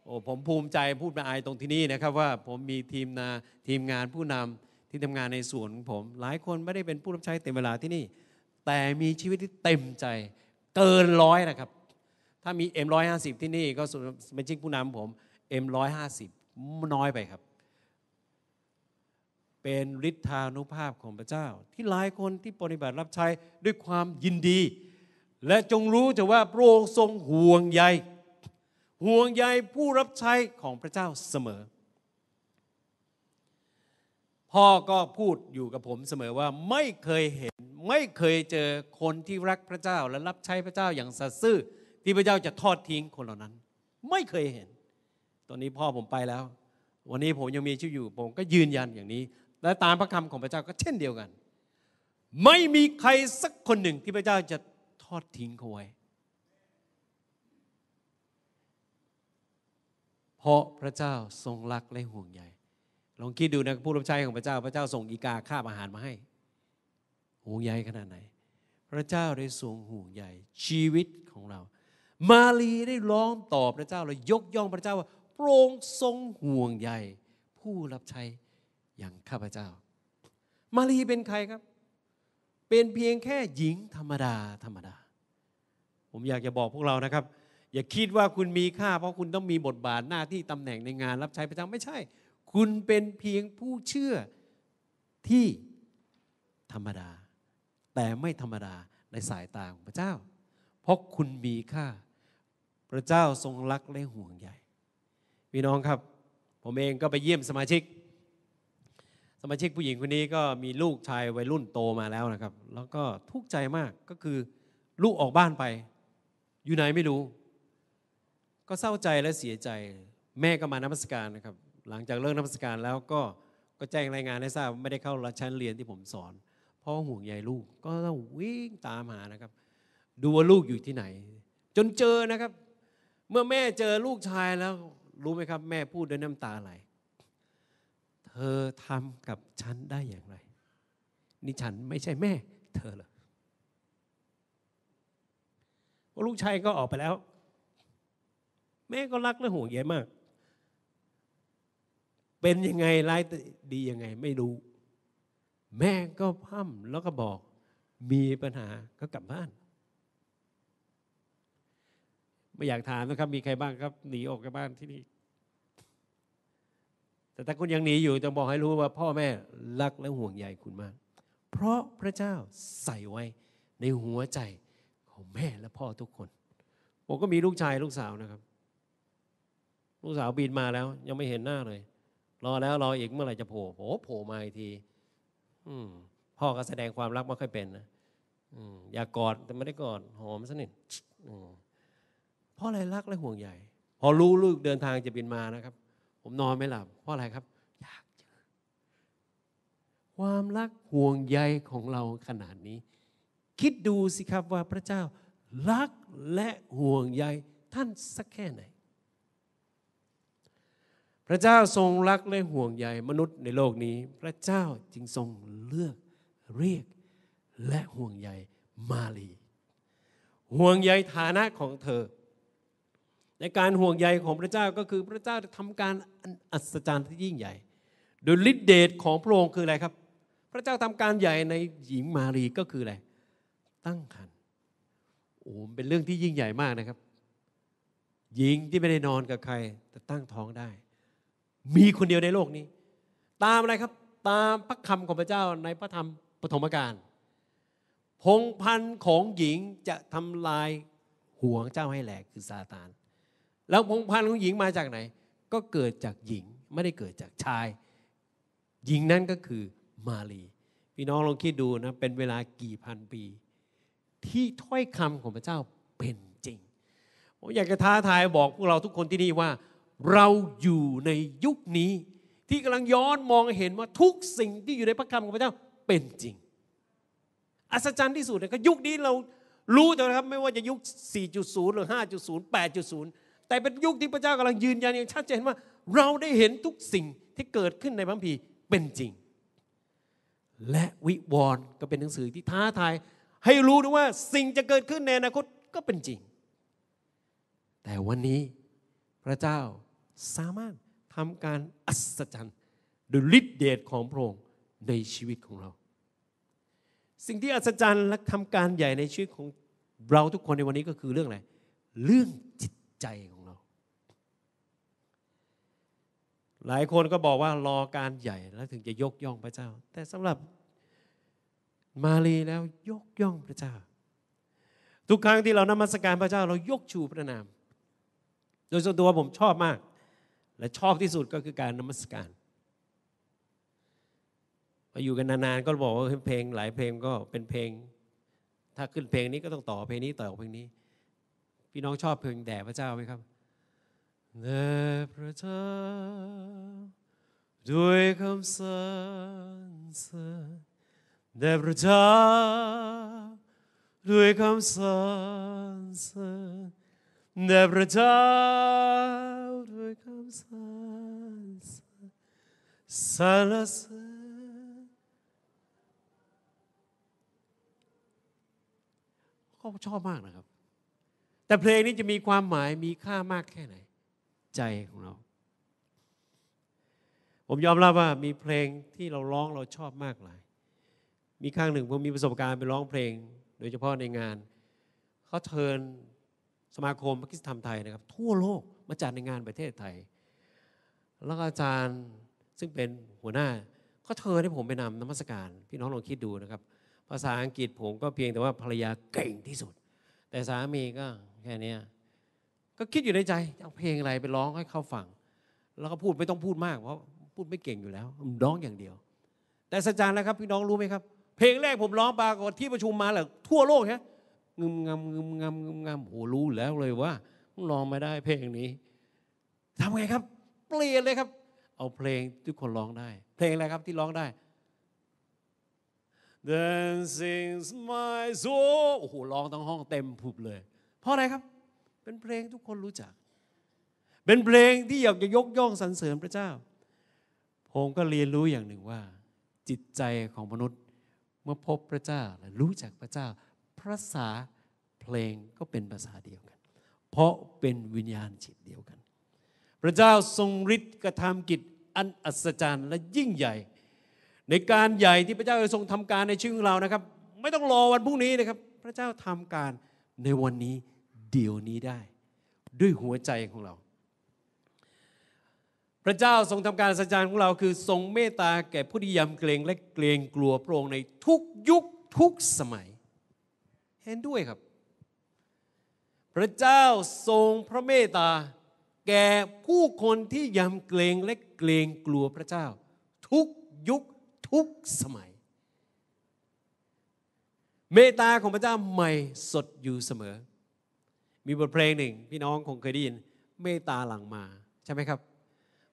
โอ้ผมภูมิใจพูดมาอายตรงที่นี่นะครับว่าผมมีทีมนาทีมงานผู้นำที่ทำงานในส่วนของผมหลายคนไม่ได้เป็นผู้รับใช้เต็มเวลาที่นี่ แต่มีชีวิตที่เต็มใจ เกินร้อยนะครับ ถ้ามี M150 ที่นี่ก็เป็นชินผู้นำผม M150 น้อยไปครับ เป็นฤทธานุภาพของพระเจ้าที่หลายคนที่ปฏิบัติรับใช้ด้วยความยินดี และจงรู้จะว่าพระองค์ทรงห่วงใยห่วงใยผู้รับใช้ของพระเจ้าเสมอพ่อก็พูดอยู่กับผมเสมอว่าไม่เคยเห็น ไม่เคยเจอคนที่รักพระเจ้าและรับใช้พระเจ้าอย่างสัตย์ซื่อที่พระเจ้าจะทอดทิ้งคนเหล่านั้น ไม่เคยเห็นตอนนี้พ่อผมไปแล้ว วันนี้ผมยังมีชีวิตอยู่ ผมก็ยืนยันอย่างนี้ และตามพระคำของพระเจ้าก็เช่นเดียวกัน ไม่มีใครสักคนหนึ่งที่พระเจ้าจะทอดทิ้งเขาไว้เพราะพระเจ้าทรงรักและห่วงใยลองคิดดูนะผู้รับใช้ของพระเจ้า พระเจ้าส่งอีกาข้าอาหารมาให้ ห่วงใยขนาดไหน พระเจ้าได้ทรงห่วงใยชีวิตของเรา มารีได้ร้องตอบพระเจ้าเละยกย่องพระเจ้าว่าพระองค์ทรงห่วงใยผู้รับใช้อย่างข้าพเจ้า มารีเป็นใครครับ เป็นเพียงแค่หญิงธรรมดาธรรมดา ผมอยากจะบอกพวกเรานะครับ อย่าคิดว่าคุณมีค่า เพราะคุณต้องมีบทบาทหน้าที่ตำแหน่งในงานรับใช้พระเจ้าไม่ใช่ คุณเป็นเพียงผู้เชื่อที่ธรรมดา แต่ไม่ธรรมดาในสายตาของพระเจ้า เพราะคุณมีค่าพระเจ้าทรงรักและห่วงใยพี่น้องครับ ผมเองก็ไปเยี่ยมสมาชิก สมาชิกผู้หญิงคนนี้ก็มีลูกชายวัยรุ่นโตมาแล้วนะครับ แล้วก็ทุกข์ใจมากก็คือลูกออกบ้านไป อยู่ไหนไม่รู้ ก็เศร้าใจและเสียใจ แม่ก็มานมัสการนะครับ หลังจากเลิกนมัสการแล้วก็ก็แจ้งรายงานให้ทราบไม่ได้เข้ารชั้นเรียนที่ผมสอนเพราะห่วงใยลูก ก็ต้องวิ่งตามหานะครับ ดูว่าลูกอยู่ที่ไหน จนเจอนะครับ เมื่อแม่เจอลูกชายแล้วรู้ไหมครับ แม่พูดด้วยน้ำตาไหล เธอทำกับฉันได้อย่างไร นี่ฉันไม่ใช่แม่ เธอเหรอลูกชายก็ออกไปแล้ว แม่ก็รักและห่วงใยมาก เป็นยังไงร้ายดียังไงไม่รู้ แม่ก็พั่มแล้วก็บอก มีปัญหาก็กลับบ้านไม่อยากถามนะครับ มีใครบ้างครับหนีออกจากบ้านที่นี่แต่ถ้าคุณยังหนีอยู่จะงบอกให้รู้ว่า พ่อแม่รักและห่วงใยคุณมาก เพราะพระเจ้าใส่ไว้ ในหัวใจ ของแม่และพ่อทุกคนผมก็มีลูกชายลูกสาวนะครับ ลูกสาวบินมาแล้ว ยังไม่เห็นหน้าเลย รอแล้วรออีกเมื่อไหร่จะโผล่โอ้โผล่มาอีกที อืมพ่อก็แสดงความรักไม่ค่อยเป็นนะอยากกอดแต่ไม่ได้กอดหอมสนิทอืมพราะอะไรรักและห่วงใย พอรู้ลูกเดินทางจะบินมานะครับ ผมนอนไม่หลับเพราะอะไรครับ อยากเจอความรักห่วงใยของเราขนาดนี้ คิดดูสิครับว่าพระเจ้ารักและห่วงใยท่านสักแค่ไหน พระเจ้าทรงรัก และห่วงใยมนุษย์ในโลกนี้ พระเจ้าจึงทรงเลือกเรียกและห่วงใยมาลี ห่วงใยฐานะของเธอในการห่วงใยของพระเจ้าก็คือพระเจ้าทำการอัศจรรย์ที่ยิ่งใหญ่ โดยฤทธิเดชของพระองค์คืออะไรครับ พระเจ้าทำการใหญ่ในหญิงมารีก็คืออะไร ตั้งครรภ์ โอ้เป็นเรื่องที่ยิ่งใหญ่มากนะครับ หญิงที่ไม่ได้นอนกับใคร แต่ตั้งท้องได้ มีคนเดียวในโลกนี้ ตามอะไรครับ ตามพระคำของพระเจ้าในพระธรรมปฐมกาลพงพันของหญิงจะทำลายห่วงเจ้าให้แหลกคือซาตานแล้วพงพันธุ์ของหญิงมาจากไหน ก็เกิดจากหญิงไม่ได้เกิดจากชาย หญิงนั้นก็คือมารีพี่น้องลองคิดดูนะ เป็นเวลากี่พันปี ที่ถ้อยคำของพระเจ้าเป็นจริงผมอยากจะท้าทายบอกพวกเราทุกคนที่นี่ว่า เราอยู่ในยุคนี้ที่กำลังย้อนมองเห็นว่าทุกสิ่งที่อยู่ในพระคำของพระเจ้าเป็นจริงอัศจรรย์ที่สุดเนยก็ยุคนี้เรารู้แต่ครับ ไม่ว่าจะยุค 4.0 หรือ 5.0 8.0แต่เป็นยุคที่พระเจ้ากำลังยืนยันอย่างชัดเจนว่า เราได้เห็นทุกสิ่งที่เกิดขึ้นในพระคัมภีร์เป็นจริง และวิวรณ์ก็เป็นหนังสือที่ท้าทายให้รู้ด้วยว่าสิ่งจะเกิดขึ้นในอนาคตก็เป็นจริง แต่วันนี้พระเจ้าสามารถทำการอัศจรรย์ดยฤทธิเดชของพระองค์ในชีวิตของเรา สิ่งที่อัศจรรย์และทำการใหญ่ในชีวิตของเราทุกคนในวันนี้ก็คือเรื่องอะไรเรื่องจิตใจของหลายคนก็บอกว่ารอการใหญ่แล้วถึงจะยกย่องพระเจ้า แต่สำหรับมารีแล้วยกย่องพระเจ้า ทุกครั้งที่เรานมัสการพระเจ้าเรายกชูพระนาม โดยส่วนตัวผมชอบมาก และชอบที่สุดก็คือการนมัสการมาอยู่กันนานๆก็บอกว่าเพลงหลายเพลงก็เป็นเพลง ถ้าขึ้นเพลงนี้ก็ต้องต่อเพลงนี้ต่อเพลงนี้ พี่น้องชอบเพลงแด่พระเจ้าไหมครับแด่พระเจ้าด้วยคำสรรเสริญแด่พระเจ้าด้วยคำสรรเสริญแด่พระเจ้าด้วยคำสรรเสริญสรรเสริญเขาชอบมากนะครับ แต่เพลงนี้จะมีความหมายมีค่ามากแค่ไหนใจ ของเรา ผมยอมรับว่ามีเพลงที่เรา ร้องเราชอบมากหลาย มีครั้งหนึ่งผมมีประสบการณ์ไปร้องเพลง โดยเฉพาะในงานเขาเชิญสมาคมพักคิสธรรมไทยนะครับ ทั่วโลกมาจัดในงานประเทศไทย แล้วอาจารย์ซึ่งเป็นหัวหน้าก็เชิญให้ผมไปนำนมัสการพี่น้องลองคิดดูนะครับ ภาษาอังกฤษผมก็เพียงแต่ว่าภรรยาเก่งที่สุด แต่สามีก็แค่นี้ก็คิดอยู่ในใจเอาเพลงอะไรไปร้องให้เขาฟังแล้วก็พูดไม่ต้องพูดมาก เพราะพูดไม่เก่งอยู่แล้วร้องอย่างเดียว แต่สัจจานะครับ พี่น้องรู้ไหมครับเพลงแรกผมร้องปรากฏที่ประชุมมาแหละทั่วโลกฮะงึมงำงึมงำงึมงำโอ้รู้แล้วเลยว่าร้องไม่ได้ เพลงนี้ทำไงครับ เปลี่ยนเลยครับ เอาเพลงทุกคนร้องได้ เพลงอะไรครับที่ร้องได้ d a n c i n g my soul โอ้โหร้องทั้งห้องเต็มผุบเลย เพราะอะไรครับเป็นเพลงทุกคนรู้จัก เป็นเพลงที่อยากจะยกย่องสรรเสริญพระเจ้าผมก็เรียนรู้อย่างหนึ่งว่า จิตใจของมนุษย์เมื่อพบพระเจ้าและรู้จักพระเจ้าภาษาเพลงก็เป็นภาษาเดียวกัน เพราะเป็นวิญญาณจิตเดียวกัน พระเจ้าทรงฤทธิ์กระทำกิจอันอัศจรรย์และยิ่งใหญ่ ในการใหญ่ที่พระเจ้าทรงทำการในชีวิตของเรานะครับ ไม่ต้องรอวันพรุ่งนี้นะครับ พระเจ้าทำการในวันนี้เดี๋ยวนี้ได้ด้วยหัวใจของเรา พระเจ้าทรงทำการสัจจาของเรา คือทรงเมตตาแก่ผู้ที่ยำเกรงและเกรงกลัวพระองค์ในทุกยุคทุกสมัยเห็นด้วยครับ พระเจ้าทรงพระเมตตาแก่ผู้คนที่ยำเกรงและเกรงกลัวพระเจ้า ทุกยุคทุกสมัย เมตตาของพระเจ้าใหม่สดอยู่เสมอมีบทเพลงหนึ่ง พี่น้องคงเคยได้ยิน เมตตาหลังมาใช่ไหมครับ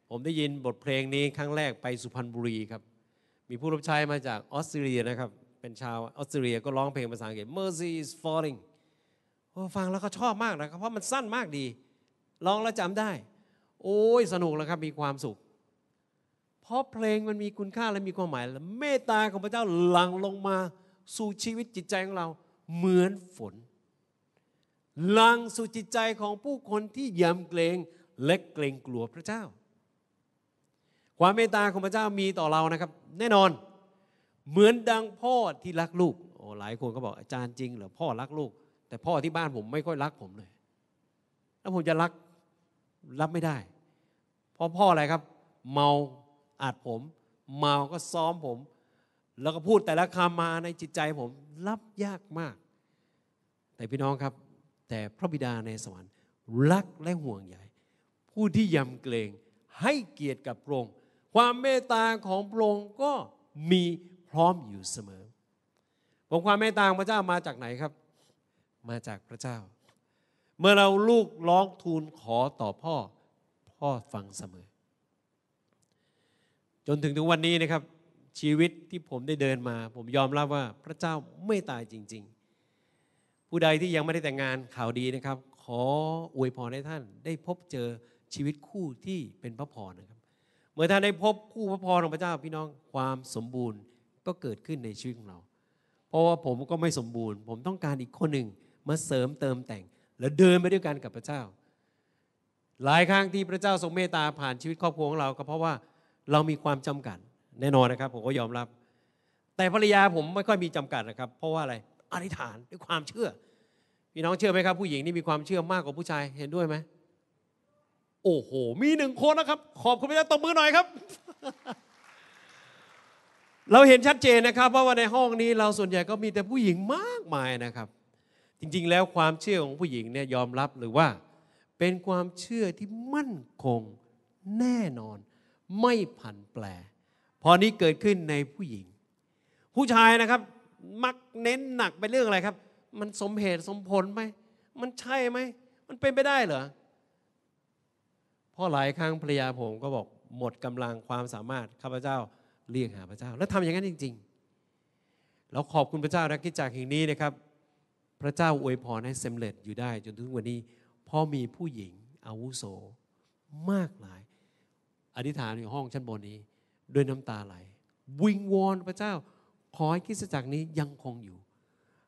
ผมได้ยินบทเพลงนี้ครั้งแรกไปสุพรรณบุรีครับ มีผู้รับใช้มาจากออสเตรเลียนะครับ เป็นชาวออสเตรเลียก็ร้องเพลงภาษาอังกฤษ Mercy is falling โอ้ฟังแล้วก็ชอบมากนะครับ เพราะมันสั้นมากดีร้องแล้วจำได้ โอ้ยสนุกแล้วครับ มีความสุข เพราะเพลงมันมีคุณค่าและมีความหมายแลเมตตาของพระเจ้าหลั่งลงมา สู่ชีวิตจิตใจของเราเหมือนฝนลังสู่จิตใจของผู้คนที่ยำเกรงและเกรงกลัวพระเจ้าความเมตตาของพระเจ้ามีต่อเรานะครับ แน่นอน เหมือนดังพ่อที่รักลูกโอ้หลายคนก็บอกอาจารย์จริงเหรอพ่อรักลูก แต่พ่อที่บ้านผม ไม่ค่อยรักผมเลยแล้วผมจะรักรับไม่ได้เพราะพ่ออะไรครับ เมาอาจผม เมาก็ซ้อมผม แล้วก็พูดแต่ละคำมาในจิตใจผม รับยากมาก แต่พี่น้องครับแต่พระบิดาในสวรรค์รักและห่วงใยผู้ที่ยำเกรงให้เกียรติกับพระองค์ความเมตตาของพระองค์ก็มีพร้อมอยู่เสมอ ผมความเมตตาพระเจ้ามาจากไหนครับ มาจากพระเจ้า เมื่อเราลูกร้องทูลขอต่อพ่อพ่อฟังเสมอ จนถึงถึงวันนี้นะครับ ชีวิตที่ผมได้เดินมาผมยอมรับว่าพระเจ้าไม่ตายจริงผู้ใดที่ยังไม่ได้แต่งงานข่าวดีนะครับ ขออวยพรให้ท่านได้พบเจอชีวิตคู่ที่เป็นพระพรนะครับ เมื่อท่านได้พบคู่พระพรของพระเจ้า พี่น้องความสมบูรณ์ก็เกิดขึ้นในชีวิตของเรา เพราะว่าผมก็ไม่สมบูรณ์ ผมต้องการอีกคนหนึ่งมาเสริมเติมแต่ง และเดินไปด้วยกันกับพระเจ้า หลายครั้งที่พระเจ้าทรงเมตตาผ่านชีวิตครอบครัวของเรา ก็เพราะว่าเรามีความจำกัดแน่นอนนะครับ ผมก็ยอมรับ แต่ภรรยาผมไม่ค่อยมีจำกัดนะครับ เพราะว่าอะไรอธิษฐานด้วยความเชื่อพี่น้องเชื่อไหมครับผู้หญิงนี่มีความเชื่อมากกว่าผู้ชายเห็นด้วยไหมโอ้โห มีหนึ่งคนนะครับ ขอบคุณพี่เจ้าตบมือหน่อยครับ เราเห็นชัดเจนนะครับว่าในห้องนี้เราส่วนใหญ่ก็มีแต่ผู้หญิงมากมายนะครับ จริงๆแล้วความเชื่อของผู้หญิงเนี่ยยอมรับหรือว่า เป็นความเชื่อที่มั่นคงแน่นอน ไม่ผันแปรพอนี้เกิดขึ้นในผู้หญิง ผู้ชายนะครับมักเน้นหนักไปเรื่องอะไรครับมันสมเหตุสมผลไหม มันใช่ไหม มันเป็นไปได้เหรอพราะหลายครั้งภรรยาผมก็บอกหมดกำลังความสามารถ ข้าพเจ้าเรียกหาพระเจ้า แล้วทำอย่างนั้นจริง ๆ เราขอบคุณพระเจ้านะคิดจากแห่งนี้นะครับ พระเจ้าอวยพรให้สำเร็จอยู่ได้ จนถึงวันนี้พอมีผู้หญิงอาวุโสมากมายอธิษฐานอยู่ห้องชั้นบนนี้ ด้วยน้ำตาไหล วิงวอนพระเจ้าขอให้คิดจากนี้ยังคงอยู่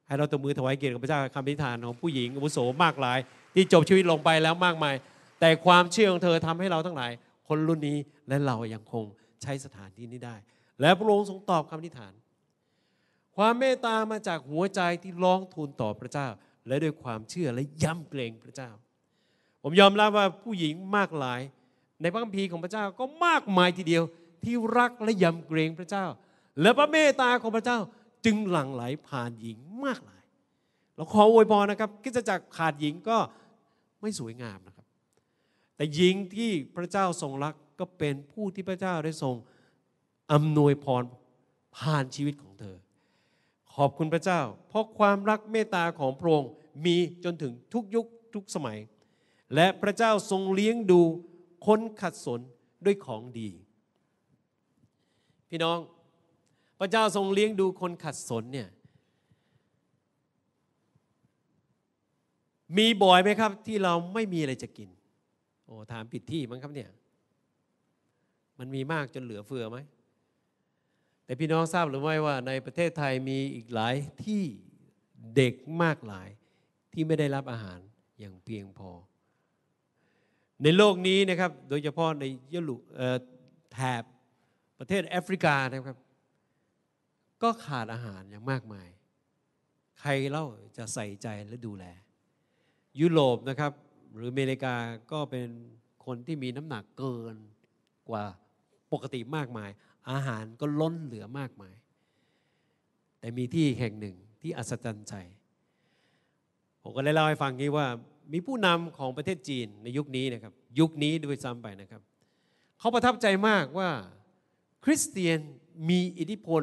ให้เราตบมือถวายเกียรติกับพระเจ้าคำพิธฐานของผู้หญิงอุโสมากหลาย ที่จบชีวิตลงไปแล้วมากมาย แต่ความเชื่อของเธอทำให้เราทั้งหลาย คนรุ่นนี้และเรายังคงใช้สถานที่นี้ได้ และพระองค์ทรงตอบคำพิธฐาน ความเมตตามาจากหัวใจที่ร้องทูลต่อพระเจ้า และด้วยความเชื่อและย้ำเกรงพระเจ้า ผมยอมรับว่าผู้หญิงมากหลาย ในพระคัมภีร์ของพระเจ้าก็มากมายทีเดียวที่รักและยำเกรงพระเจ้า และพระเมตตาของพระเจ้าจึงหลั่งไหลผ่านหญิงมากหลายเราขออวยพรนะครับคิดจักขาดหญิงก็ไม่สวยงามนะครับ แต่หญิงที่พระเจ้าทรงรักก็เป็นผู้ที่พระเจ้าได้ทรงอำนวยพรผ่านชีวิตของเธอ ขอบคุณพระเจ้า เพราะความรักเมตตาของพระองค์มีจนถึงทุกยุคทุกสมัย และพระเจ้าทรงเลี้ยงดูคนขัดสนด้วยของดี พี่น้องพระเจ้าทรงเลี้ยงดูคนขัดสนเนี่ย มีบ่อยไหมครับ ที่เราไม่มีอะไรจะกิน โอ้ถามผิดที่มั้งครับเนี่ย มันมีมากจนเหลือเฟือไหมแต่พี่น้องทราบหรือไม่ว่า ในประเทศไทยมีอีกหลายที่เด็กมากหลาย ที่ไม่ได้รับอาหารอย่างเพียงพอ ในโลกนี้นะครับ โดยเฉพาะในยุโรปแถบประเทศแอฟริกานะครับก็ขาดอาหารอย่างมากมาย ใครเล่าจะใส่ใจและดูแล ยุโรปนะครับ หรืออเมริกาก็เป็นคนที่มีน้ำหนักเกินกว่าปกติมากมาย อาหารก็ล้นเหลือมากมาย แต่มีที่แห่งหนึ่งที่อัศจรรย์ใจผมก็เลยเล่าให้ฟังนี้ว่ามีผู้นำของประเทศจีนในยุคนี้นะครับยุคนี้ด้วยซ้ำไปนะครับเขาประทับใจมากว่าคริสเตียนมีอิทธิพล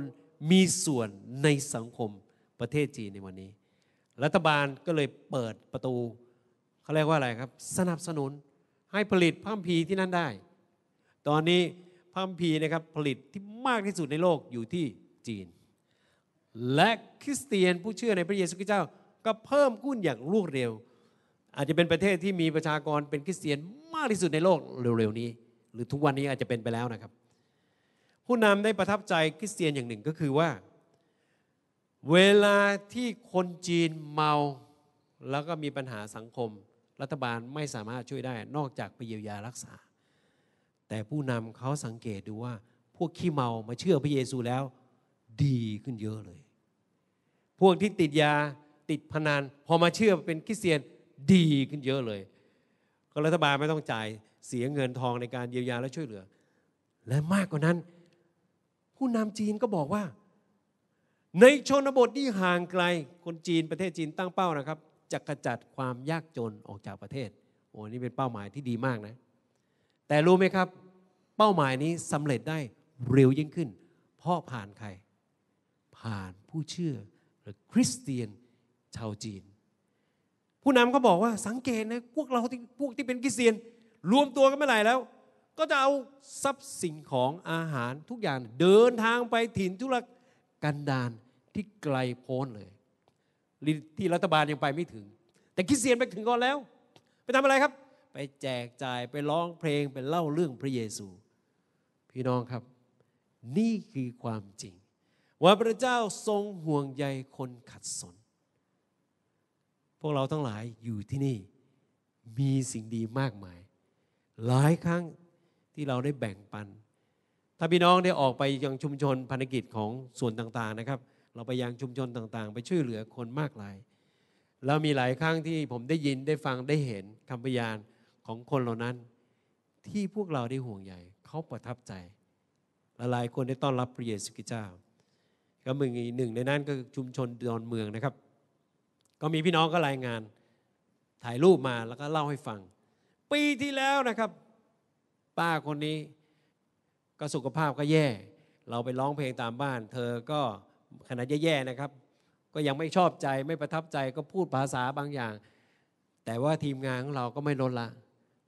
มีส่วนในสังคมประเทศจีนในวันนี้ รัฐบาลก็เลยเปิดประตูเขาเรียกว่าอะไรครับ สนับสนุนให้ผลิตพัมพีที่นั่นได้ ตอนนี้พัมพีนะครับผลิตที่มากที่สุดในโลกอยู่ที่จีน และคริสเตียนผู้เชื่อในพระเยซูคริสต์เจ้า ก็เพิ่มขึ้นอย่างรวดเร็ว อาจจะเป็นประเทศที่มีประชากรเป็นคริสเตียนมากที่สุดในโลกเร็วๆนี้ หรือทุกวันนี้อาจจะเป็นไปแล้วนะครับผู้นำได้ประทับใจคริสเตียนอย่างหนึ่งก็คือว่า เวลาที่คนจีนเมาแล้วก็มีปัญหาสังคมรัฐบาลไม่สามารถช่วยได้นอกจากไปเยียวยารักษา แต่ผู้นำเขาสังเกตดูว่าพวกขี้เมามาเชื่อพระเยซูแล้ว ดีขึ้นเยอะเลย พวกที่ติดยาติดพนันพอมาเชื่อเป็นคริสเตียนดีขึ้นเยอะเลย ก็รัฐบาลไม่ต้องจ่ายเสียเงินทองในการเยียวยาและช่วยเหลือ และมากกว่านั้นผู้นำจีนก็บอกว่า ในชนบทที่ห่างไกล คนจีนประเทศจีนตั้งเป้านะครับ จะกระจัดความยากจนออกจากประเทศโอ้นี่เป็นเป้าหมายที่ดีมากนะ แต่รู้ไหมครับเป้าหมายนี้สำเร็จได้เร็วยิ่งขึ้นเพราะผ่านใคร ผ่านผู้เชื่อหรือคริสเตียนชาวจีน ผู้นำก็บอกว่าสังเกตนะพวกเราที่พวกที่เป็นคริสเตียน รวมตัวกันเมื่อไหร่แล้วก็จะเอาทรัพย์สินของอาหารทุกอย่าง เดินทางไปถิ่นทุรกันดารที่ไกลโพ้นเลย ที่รัฐบาลยังไปไม่ถึง แต่คริสเตียนไปถึงก่อนแล้ว ไปทำอะไรครับ ไปแจกจ่ายไปร้องเพลง ไปเล่าเรื่องพระเยซู พี่น้องครับ นี่คือความจริง ว่าพระเจ้าทรงห่วงใยคนขัดสน พวกเราทั้งหลายอยู่ที่นี่ มีสิ่งดีมากมาย หลายครั้งที่เราได้แบ่งปัน ถ้าพี่น้องได้ออกไปยังชุมชนพันธกิจของส่วนต่าง ๆนะครับ เราไปยังชุมชนต่าง ๆ ไปช่วยเหลือคนมากมายแล้วมีหลายครั้งที่ผมได้ยินได้ฟังได้เห็นคำพยานของคนเหล่านั้นที่พวกเราได้ห่วงใยเขาประทับใจ หลายคนได้ต้อนรับพระเยซูคริสต์เจ้าก็มึงหนึ่งในนั้นก็ชุมชนดอนเมืองนะครับ ก็มีพี่น้องก็รายงานถ่ายรูปมาแล้วก็เล่าให้ฟัง ปีที่แล้วนะครับป้าคนนี้ก็สุขภาพก็แย่ เราไปร้องเพลงตามบ้าน เธอก็ขนาดแย่ๆนะครับ ก็ยังไม่ชอบใจไม่ประทับใจก็พูดภาษาบางอย่าง แต่ว่าทีมงานของเราก็ไม่ลดละ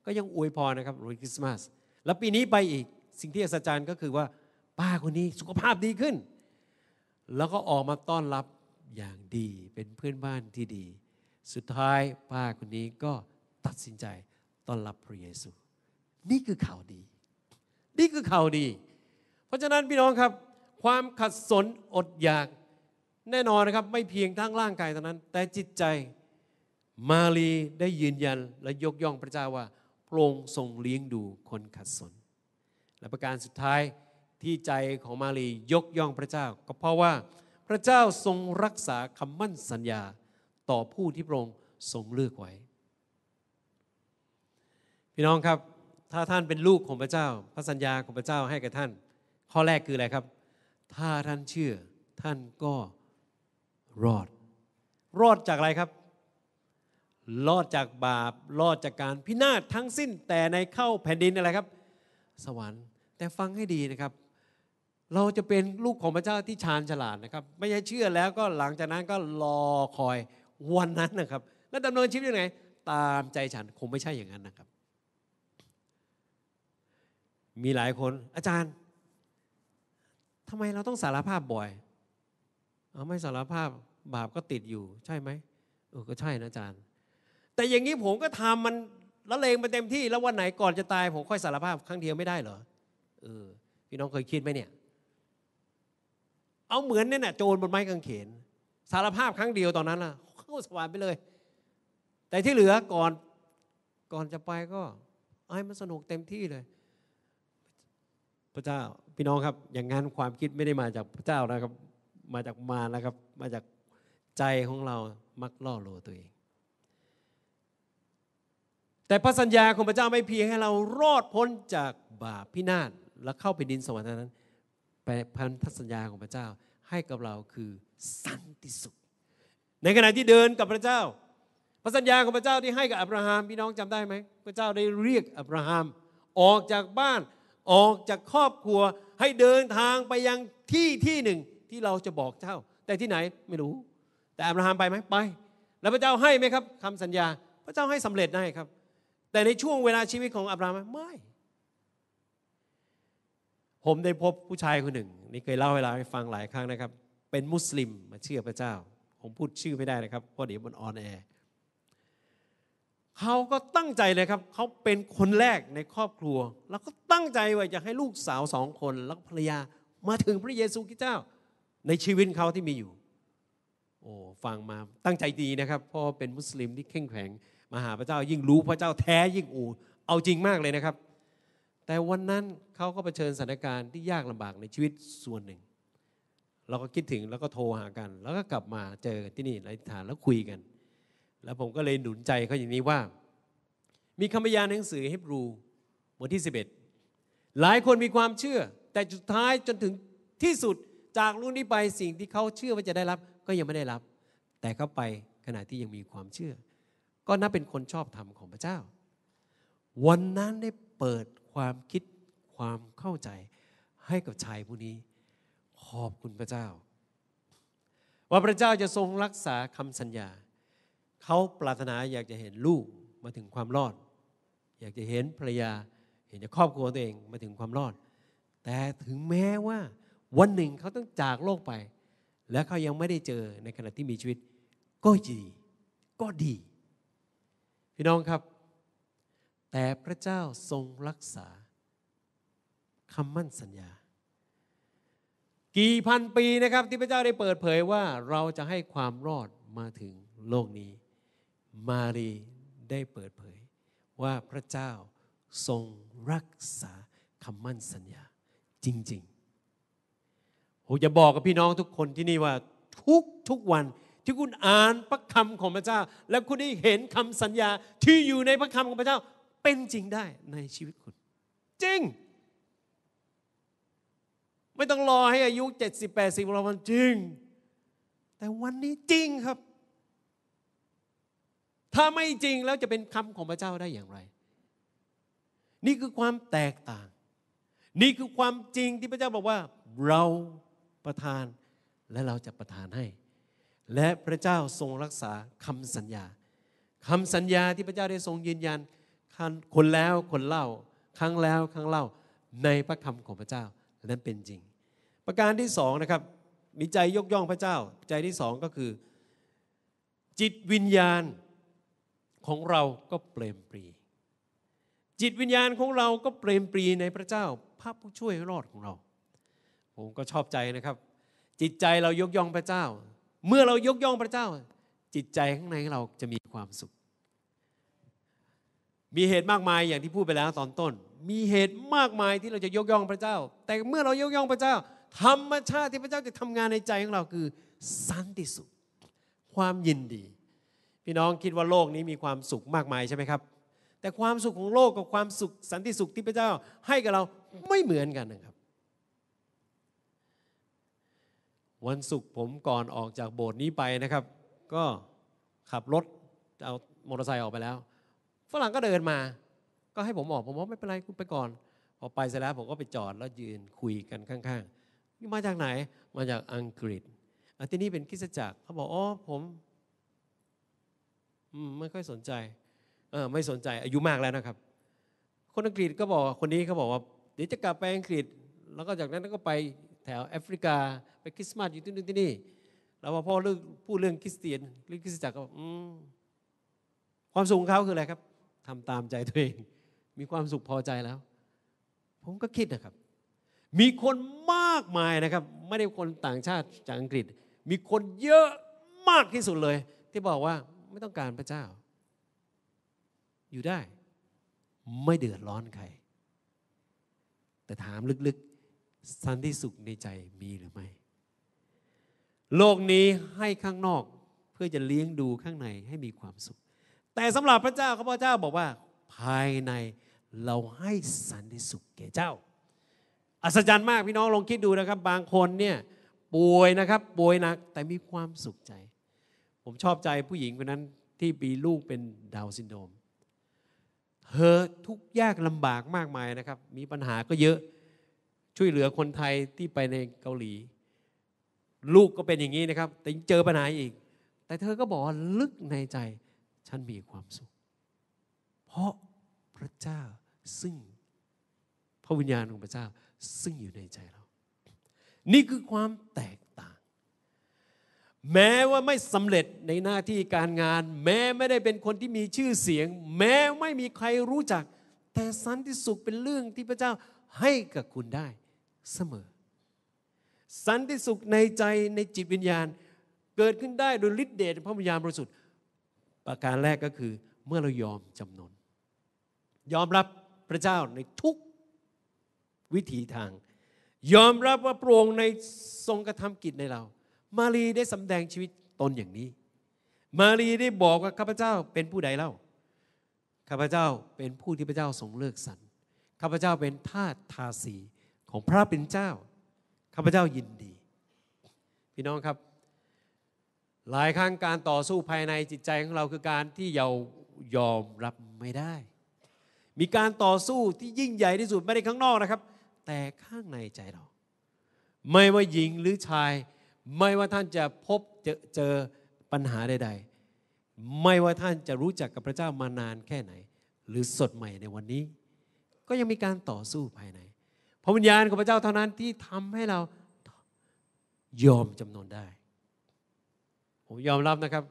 ก็ยังอวยพรนะครับวันคริสต์มาส แล้วปีนี้ไปอีก สิ่งที่อัศจรรย์ก็คือว่าป้าคนนี้สุขภาพดีขึ้น แล้วก็ออกมาต้อนรับอย่างดีเป็นเพื่อนบ้านที่ดี สุดท้ายป้าคนนี้ก็ตัดสินใจต้อนรับพระเยซูนี่คือข่าวดี นี่คือข่าวดี เพราะฉะนั้นพี่น้องครับความขัดสนอดอยากแน่นอนนะครับ ไม่เพียงทั้งร่างกายเท่านั้น แต่จิตใจมารีได้ยืนยันและยกย่องพระเจ้าว่าพระองค์ทรงเลี้ยงดูคนขัดสน และประการสุดท้ายที่ใจของมารียกย่องพระเจ้า ก็เพราะว่าพระเจ้าทรงรักษาคำมั่นสัญญาต่อผู้ที่พระองค์ทรงเลือกไว้ พี่น้องครับถ้าท่านเป็นลูกของพระเจ้า พระสัญญาของพระเจ้าให้กับท่าน ข้อแรกคืออะไรครับ ถ้าท่านเชื่อท่านก็รอด รอดจากอะไรครับ รอดจากบาป รอดจากการพินาศทั้งสิ้น แต่ในเข้าแผ่นดินอะไรครับ สวรรค์ แต่ฟังให้ดีนะครับ เราจะเป็นลูกของพระเจ้าที่ชาญฉลาดนะครับ ไม่ใช่เชื่อแล้วก็หลังจากนั้นก็รอคอยวันนั้นนะครับ แล้วดำเนินชีวิตยังไง ตามใจฉันคงไม่ใช่อย่างนั้นนะครับมีหลายคนอาจารย์ ทำไมเราต้องสารภาพบ่อย เอาไม่สารภาพ บาปก็ติดอยู่ ใช่ไหมเออก็ใช่นะ อาจารย์ แต่อย่างนี้ผมก็ทำมันละเลงไปเต็มที่แล้ววันไหนก่อนจะตาย ผมค่อยสารภาพครั้งเดียวไม่ได้เหรอเออ พี่น้องเคยคิดไหมเนี่ย เอาเหมือนเนี่ยนะโจรบนไม้กางเขน สารภาพครั้งเดียวตอนนั้นล่ะเข้าสวรรค์ไปเลย แต่ที่เหลือก่อนก่อนจะไปก็ไอ้มันสนุกเต็มที่เลยพระเจ้าพี่น้องครับอย่างนั้นความคิดไม่ได้มาจากพระเจ้านะครับมาจากมานะครับมาจากใจของเรามักล่อลวงตัวเอง แต่พระสัญญาของพระเจ้าไม่เพียงให้เรารอดพ้นจากบาปพินาศและเข้าไปดินสวรรค์นั้นไปพันธสัญญาของพระเจ้าให้กับเราคือสันติสุขในขณะที่เดินกับพระเจ้า พระสัญญาของพระเจ้าที่ให้กับอับราฮัมพี่น้องจำได้ไหมพระเจ้าได้เรียกอับราฮัมออกจากบ้านออกจากครอบครัวให้เดินทางไปยังที่ที่หนึ่งที่เราจะบอกเจ้า แต่ที่ไหนไม่รู้ แต่อับราฮัมไปไหมไป แล้วพระเจ้าให้ไหมครับ คำสัญญาพระเจ้าให้สำเร็จได้ครับ แต่ในช่วงเวลาชีวิตของอับราฮัมไม่ ผมได้พบผู้ชายคนหนึ่ง นี่เคยเล่าให้เราฟังหลายครั้งนะครับ เป็นมุสลิมมาเชื่อพระเจ้า ผมพูดชื่อไม่ได้นะครับเพราะเดี๋ยวมันออนแอร์เขาก็ตั้งใจเลยครับเขาเป็นคนแรกในครอบครัว แล้วก็ตั้งใจว่าจะให้ลูกสาวสองคนแล้วภรรยามาถึงพระเยซูคริสต์เจ้าในชีวิตเขาที่มีอยู่ โอ้ฟังมาตั้งใจดีนะครับเพราะเป็นมุสลิมที่เข้งแข็งมาหาพระเจ้ายิ่งรู้พระเจ้าแท้ยิ่งอูเอาจริงมากเลยนะครับ แต่วันนั้นเขาก็เผชิญสถานการณ์ที่ยากลำบากในชีวิตส่วนหนึ่ง เราก็คิดถึงแล้วก็โทรหากัน แล้วก็กลับมาเจอกันที่นี่ในฐานแล้วคุยกันแล้วผมก็เลยหนุนใจเขาอย่างนี้ว่า มีคำพยานหนังสือฮิบรูบทที่ 11 หลายคนมีความเชื่อ แต่สุดท้ายจนถึงที่สุดจากรุ่นนี้ไปสิ่งที่เขาเชื่อว่าจะได้รับ ก็ยังไม่ได้รับ แต่เขาไปขณะที่ยังมีความเชื่อ ก็นับเป็นคนชอบธรรมของพระเจ้า วันนั้นได้เปิดความคิดความเข้าใจ ให้กับชายผู้นี้ ขอบคุณพระเจ้า ว่าพระเจ้าจะทรงรักษาคำสัญญาเขาปรารถนาอยากจะเห็นลูกมาถึงความรอด อยากจะเห็นภรรยา เห็นครอบครัวตัวเองมาถึงความรอด แต่ถึงแม้ว่าวันหนึ่งเขาต้องจากโลกไป และเขายังไม่ได้เจอในขณะที่มีชีวิต ก็ดี ก็ดี พี่น้องครับ แต่พระเจ้าทรงรักษาคำมั่นสัญญา กี่พันปีนะครับที่พระเจ้าได้เปิดเผยว่าเราจะให้ความรอดมาถึงโลกนี้มารีได้เปิดเผยว่าพระเจ้าทรงรักษาคำมั่นสัญญาจริงๆ ผมจะบอกกับพี่น้องทุกคนที่นี่ว่าทุกทุกวันที่คุณอ่านพระคำของพระเจ้า และคุณได้เห็นคำสัญญาที่อยู่ในพระคำของพระเจ้า เป็นจริงได้ในชีวิตคุณ จริง ไม่ต้องรอให้อายุ70 80เรามันจริงแต่วันนี้จริงครับถ้าไม่จริงแล้วจะเป็นคำของพระเจ้าได้อย่างไร นี่คือความแตกต่าง นี่คือความจริงที่พระเจ้าบอกว่า เราประทานและเราจะประทานให้ และพระเจ้าทรงรักษาคำสัญญาคำสัญญาที่พระเจ้าได้ทรงยืนยันคนแล้ว คนเล่าครั้งแล้ว ครั้งเล่าในพระคำของพระเจ้านั้นเป็นจริง ประการที่สองนะครับ มีใจยกย่องพระเจ้า ใจที่สองก็คือจิตวิญญาณของเราก็เปลมปรี จิตวิญญาณของเราก็เปลมปรีในพระเจ้าพระผู้ช่วยรอดของเราผมก็ชอบใจนะครับ จิตใจเรายกย่องพระเจ้า เมื่อเรายกย่องพระเจ้า จิตใจข้างในของเราจะมีความสุข มีเหตุมากมายอย่างที่พูดไปแล้วตอนต้น มีเหตุมากมายที่เราจะยกย่องพระเจ้า แต่เมื่อเรายกย่องพระเจ้าธรรมชาติที่พระเจ้าจะทำงานในใจของเราคือ สันติสุขความยินดีพี่น้องคิดว่าโลกนี้มีความสุขมากมายใช่ไหมครับ แต่ความสุขของโลกกับความสุขสันติสุขที่พระเจ้าให้กับเราไม่เหมือนกันนะครับ วันศุกร์ผมก่อนออกจากโบสถ์นี้ไปนะครับ ก็ขับรถ เอามอเตอร์ไซค์ออกไปแล้วฝรั่งก็เดินมา ก็ให้ผมออกผมบอกไม่เป็นไรคุณไปก่อนพอไปเสร็จแล้วผมก็ไปจอดแล้วยืนคุยกันข้างๆนี่มาจากไหนมาจากอังกฤษที่นี่เป็นคริสตจักรเขาบอกอ๋อผมไม่ค่อยสนใจไม่สนใจ อายุมากแล้วนะครับ คนอังกฤษก็บอกคนนี้เขาบอกว่า เดี๋ยวจะกลับไปอังกฤษ แล้วก็จากนั้นก็ไปแถวแอฟริกา ไปคริสต์มาสอยู่ที่นู่นที่นี่แล้วพอพ่อเรื่องพูดเรื่องคริสเตียนเรื่องคริสตจักรก็ความสุขของเขาคืออะไรครับ ทำตามใจตัวเอง มีความสุขพอใจแล้ว ผมก็คิดนะครับ มีคนมากมายนะครับ ไม่ได้คนต่างชาติจากอังกฤษ มีคนเยอะมากที่สุดเลย ที่บอกว่าไม่ต้องการพระเจ้า อยู่ได้ ไม่เดือดร้อนใครแต่ถามลึกๆสันติสุขในใจมีหรือไม่ โลกนี้ให้ข้างนอกเพื่อจะเลี้ยงดูข้างในให้มีความสุข แต่สำหรับพระเจ้าข้าพเจ้าบอกว่า ภายในเราให้สันติสุข แก่เจ้า อัศจรรย์มากพี่น้องลองคิดดูนะครับ บางคนเนี่ยป่วยนะครับป่วยหนักแต่มีความสุขใจผมชอบใจผู้หญิงคนนั้นที่มีลูกเป็นดาวซินโดมเธอทุกยากลำบากมากมายนะครับ มีปัญหาก็เยอะ ช่วยเหลือคนไทยที่ไปในเกาหลี ลูกก็เป็นอย่างนี้นะครับ แต่เจอปัญหาอีก แต่เธอก็บอกลึกในใจฉันมีความสุข เพราะพระเจ้าซึ่งพระวิญญาณของพระเจ้าซึ่งอยู่ในใจเรา นี่คือความแตกแม้ว่าไม่สำเร็จในหน้าที่การงาน แม้ไม่ได้เป็นคนที่มีชื่อเสียง แม้ไม่มีใครรู้จัก แต่สันติสุขเป็นเรื่องที่พระเจ้าให้กับคุณได้เสมอ สันติสุขในใจในจิตวิญญาณ เกิดขึ้นได้โดยฤทธิเดชพระวิญญาณบริสุทธิ์ ประการแรกก็คือเมื่อเรายอมจำนนยอมรับพระเจ้าในทุกวิถีทาง ยอมรับว่าโปร่องในทรงกระทำกิจในเรามารีได้สำแดงชีวิตตนอย่างนี้ มารีได้บอกว่าข้าพเจ้าเป็นผู้ใดเล่า ข้าพเจ้าเป็นผู้ที่พระเจ้าทรงเลือกสรร ข้าพเจ้าเป็นทาสทาสีของพระเป็นเจ้า ข้าพเจ้ายินดี พี่น้องครับ หลายครั้งการต่อสู้ภายในจิตใจของเราคือการที่เรายอมรับไม่ได้ มีการต่อสู้ที่ยิ่งใหญ่ที่สุดไม่ได้ข้างนอกนะครับ แต่ข้างในใจเรา ไม่ว่าหญิงหรือชายไม่ว่าท่านจะพบเจอเจอปัญหาใดๆ ไม่ว่าท่านจะรู้จักกับพระเจ้ามานานแค่ไหน หรือสดใหม่ในวันนี้ ก็ยังมีการต่อสู้ภายในพระวิญญาณของพระเจ้าเท่านั้นที่ทำให้เรายอมจำนนได้ ผมยอมรับนะครับ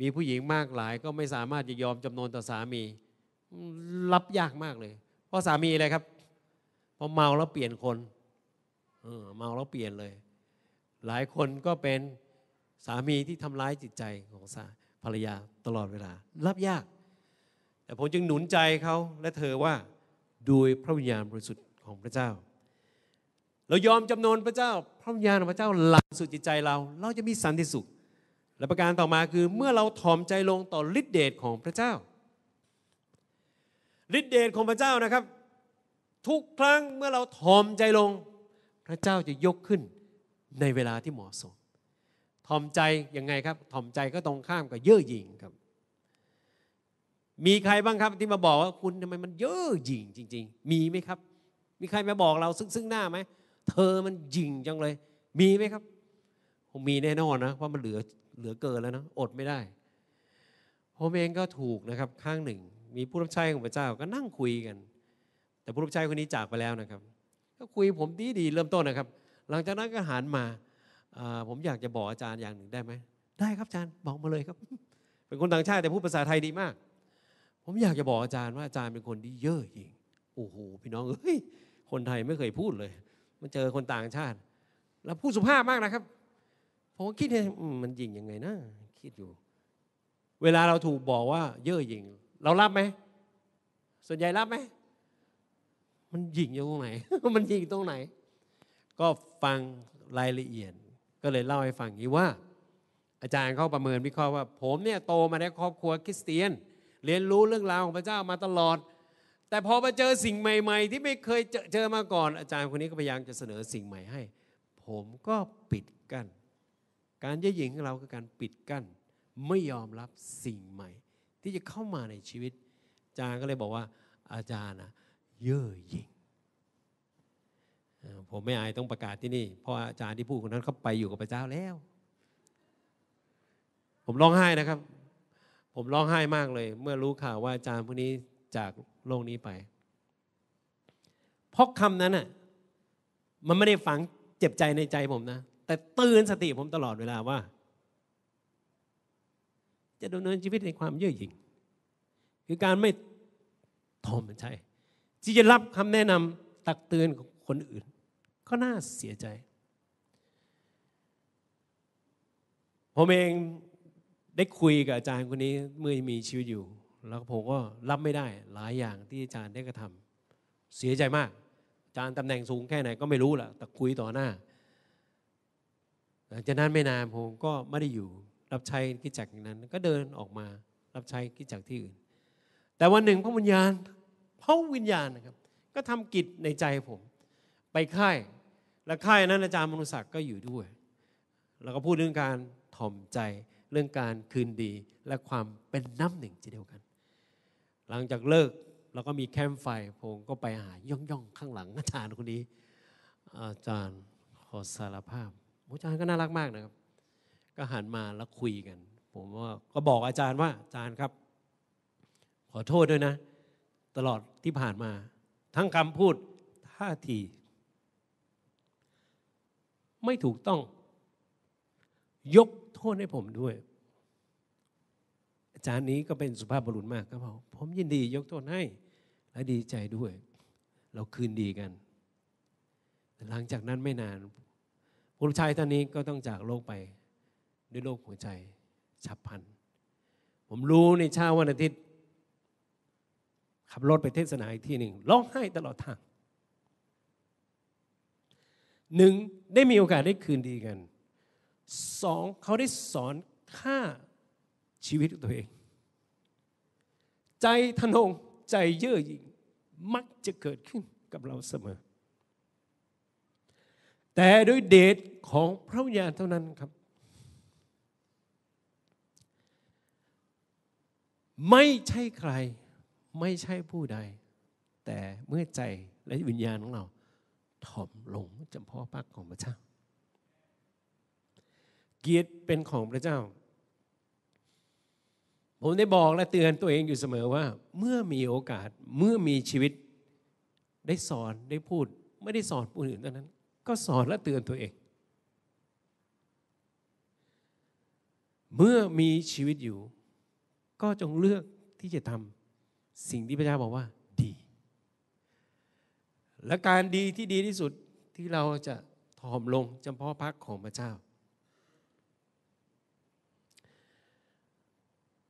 มีผู้หญิงมากหลาย ก็ไม่สามารถจะยอมจำนนต่อสามีรับยากมากเลยเพราะสามีอะไรครับพอเมาแล้วเปลี่ยนคนเมาแล้วเปลี่ยนเลยหลายคนก็เป็นสามีที่ทำร้ายจิตใจของสาภรรยาตลอดเวลารับยาก แต่ผมจึงหนุนใจเขาและเธอว่าโดยพระวิญญาณบริสุทธิ์ของพระเจ้า เรายอมจำนนพระเจ้าพระวิญญาณของพระเจ้าหลังสุดจิตใจเรา เราจะมีสันติสุขและประการต่อมาคือเมื่อเราถ่อมใจลงต่อฤทธิเดชของพระเจ้าฤทธิเดชของพระเจ้านะครับ ทุกครั้งเมื่อเราถ่อมใจลงพระเจ้าจะยกขึ้นในเวลาที่เหมาะสม ถ่อมใจ ยังไงครับ ถ่อมใจก็ตรงข้ามกับเย่อหยิ่งครับ มีใครบ้างครับที่มาบอกว่าคุณทำไมมันเย่อหยิ่งจริงๆ มีไหมครับ มีใครมาบอกเราซึ่งซึ่งหน้าไหม เธอมันหยิ่งจังเลย มีไหมครับ ผมมีแน่นอนนะ เพราะมันเหลือ เหลือเกินแล้วนะ อดไม่ได้ ผมเองก็ถูกนะครับ ข้างหนึ่ง มีผู้รับใช้ของพระเจ้าก็นั่งคุยกัน แต่ผู้รับใช้คนนี้จากไปแล้วนะครับ ก็คุยผมดีดีเริ่มต้นนะครับหลังจากนั้นก็หันมา ผมอยากจะบอกอาจารย์อย่างหนึ่งได้ไหม ได้ครับอาจารย์ บอกมาเลยครับ เป็นคนต่างชาติ แต่พูดภาษาไทยดีมาก ผมอยากจะบอกอาจารย์ว่าอาจารย์เป็นคนที่เย่อหยิ่ง โอ้โห พี่น้องเอ้ย คนไทยไม่เคยพูดเลย มันเจอคนต่างชาติ แล้วพูดสุภาพมากนะครับ ผมคิดเน่ยมันหยิ่งยังไงนะ คิดอยู่ เวลาเราถูกบอกว่าเย่อหยิ่งเรารับไหม ส่วนใหญ่รับไหม มันหยิ่งอยู่ตรงไหน มันหยิ่งตรงไหนก็ฟังรายละเอียดก็เลยเล่าให้ฟังนี้ว่า อาจารย์เขาประเมินวิเคราะห์ว่าผมเนี่ยโตมาในครอบครัวคริสเตียน เรียนรู้เรื่องราวของพระเจ้ามาตลอด แต่พอมาเจอสิ่งใหม่ๆ ที่ไม่เคยเจอเจอมาก่อน อาจารย์คนนี้ก็พยายามจะเสนอสิ่งใหม่ให้ ผมก็ปิดกัน้นการเย่อหยิงของเราคือการปิดกัน้นไม่ยอมรับสิ่งใหม่ ที่จะเข้ามาในชีวิต อาจารย์ก็เลยบอกว่าอาจารย์นะเย่อหยิงผมไม่อายต้องประกาศที่นี่เพราะอาจารย์ที่พูดคนนั้นเขาไปอยู่กับพระเจ้าแล้ว ผมร้องไห้นะครับ ผมร้องไห้มากเลย เมื่อรู้ข่าวว่าอาจารย์ผู้นี้จากโลกนี้ไป เพราะคำนั้นน่ะมันไม่ได้ฝังเจ็บใจในใจผมนะ แต่ตื่นสติผมตลอดเวลาว่า จะดำเนินชีวิตในความเย่อหยิ่งคือการไม่ทอมมันใช่ที่จะรับคำแนะนำตักเตือนของคนอื่นก็น่าเสียใจ ผมเองได้คุยกับอาจารย์คนนี้เมื่อมีชีวิตอยู่ แล้วผมก็รับไม่ได้หลายอย่างที่อาจารย์ได้กระทำเสียใจมากอาจารย์ตำแหน่งสูงแค่ไหนก็ไม่รู้ล่ะ แต่คุยต่อหน้าหลังจากนั้นไม่นานผมก็ไม่ได้อยู่ รับใช้กิจจักรนั้น ก็เดินออกมารับใช้กิจจักรที่อื่น แต่วันหนึ่งพระวิญญาณพระวิญญาณนะครับ ก็ทำกิจในใจผมไปค่ายและค่ายนั้น อาจารย์มนุศักดิ์ก็อยู่ด้วยแล้วก็พูดเรื่องการถ่อมใจเรื่องการคืนดีและความเป็นน้ำหนึ่งเเดียวกัน หลังจากเลิกเราก็มีแคมป์ไฟผมก็ไปหาย่องย่องข้างหลัง อาจารย์คนนี้อาจารย์ขอสารภาพอาจารย์ก็น่ารักมากนะครับ ก็หันมาแล้วคุยกัน ผมว่าก็บอกอาจารย์ว่าอาจารย์ครับ ขอโทษด้วยนะ ตลอดที่ผ่านมาทั้งคำพูดท่าทีไม่ถูกต้อง ยกโทษให้ผมด้วย อาจารย์นี้ก็เป็นสุภาพบุรุษมากครับผมผมยินดียกโทษให้และดีใจด้วย เราคืนดีกัน หลังจากนั้นไม่นานผู้ชายท่านนี้ก็ต้องจากโลกไป ด้วยโรคหัวใจฉับพลัน ผมรู้ในเช้าวันอาทิตย์ ขับรถไปเทศนาอีกที่หนึ่งร้องไห้ตลอดทางหนึ่งได้มีโอกาสได้คืนดีกันสอง เขาได้สอนค่าชีวิตตัวเอง ใจทนง ใจเย่อหยิ่งมักจะเกิดขึ้นกับเราเสมอ แต่โดยเดชของพระญญาณเท่านั้นครับ ไม่ใช่ใครไม่ใช่ผู้ใด แต่เมื่อใจและวิญญาณของเราถ่อมลงจำพาะพระของพระเจ้า เกียรติเป็นของพระเจ้า ผมได้บอกและเตือนตัวเองอยู่เสมอว่าเมื่อมีโอกาสเมื่อมีชีวิตได้สอนได้พูดไม่ได้สอนผู้อื่นเท่านั้น ก็สอนและเตือนตัวเอง เมื่อมีชีวิตอยู่ ก็จงเลือกที่จะทำสิ่งที่พระเจ้าบอกว่าและการดีที่ดีที่สุดที่เราจะ ถ่อมลงจำเพาะพักของพระเจ้า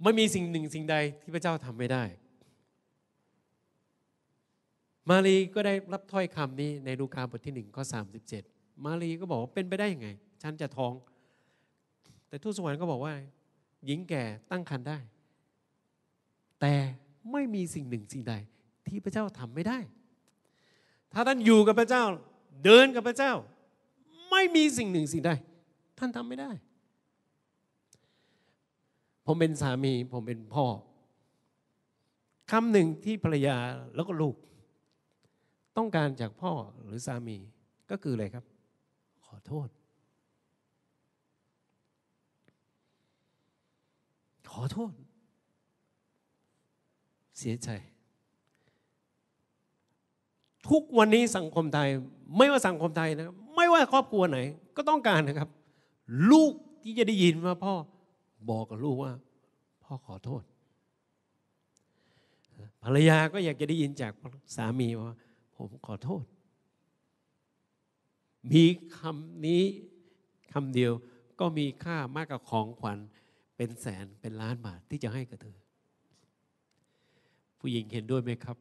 ไม่ มีสิ่งหนึ่งสิ่งใดที่พระเจ้าทำไม่ได้ มารี ก็ได้รับถ้อยคำนี้ ในลูกาบทที่หนึ่งข้อสามสิบเจ็ดมารี ก็บอกว่าเป็นไปได้ยังไง ฉัน จะท้อง แต่ทูตสวรรค์ก็บอกว่า หญิงแก่ตั้งครรภ์ได้ แต่ไม่มีสิ่งหนึ่งสิ่งใดที่พระเจ้าทำไม่ได้ถ้าท่านอยู่กับพระเจ้า เดินกับพระเจ้า ไม่มีสิ่งหนึ่งสิ่งใดท่านทำไม่ได้ ผมเป็นสามี ผมเป็นพ่อคำหนึ่งที่ภรรยาแล้วก็ลูก ต้องการจากพ่อหรือสามีก็คืออะไรครับ ขอโทษ ขอโทษเสียใจทุกวันนี้สังคมไทยไม่ว่าสังคมไทยนะครับไม่ว่าครอบครัวไหน ก็ต้องการนะครับ ลูกที่จะได้ยินว่าพ่อบอกกับลูกว่า พ่อขอโทษ ภรรยาก็อยากจะได้ยินจากสามีว่า ผมขอโทษ มีคำนี้คำเดียวก็มีค่ามากกว่าของขวัญเป็นแสนเป็นล้านบาทที่จะให้กับเธอผู้หญิงเห็นด้วยไหมครับ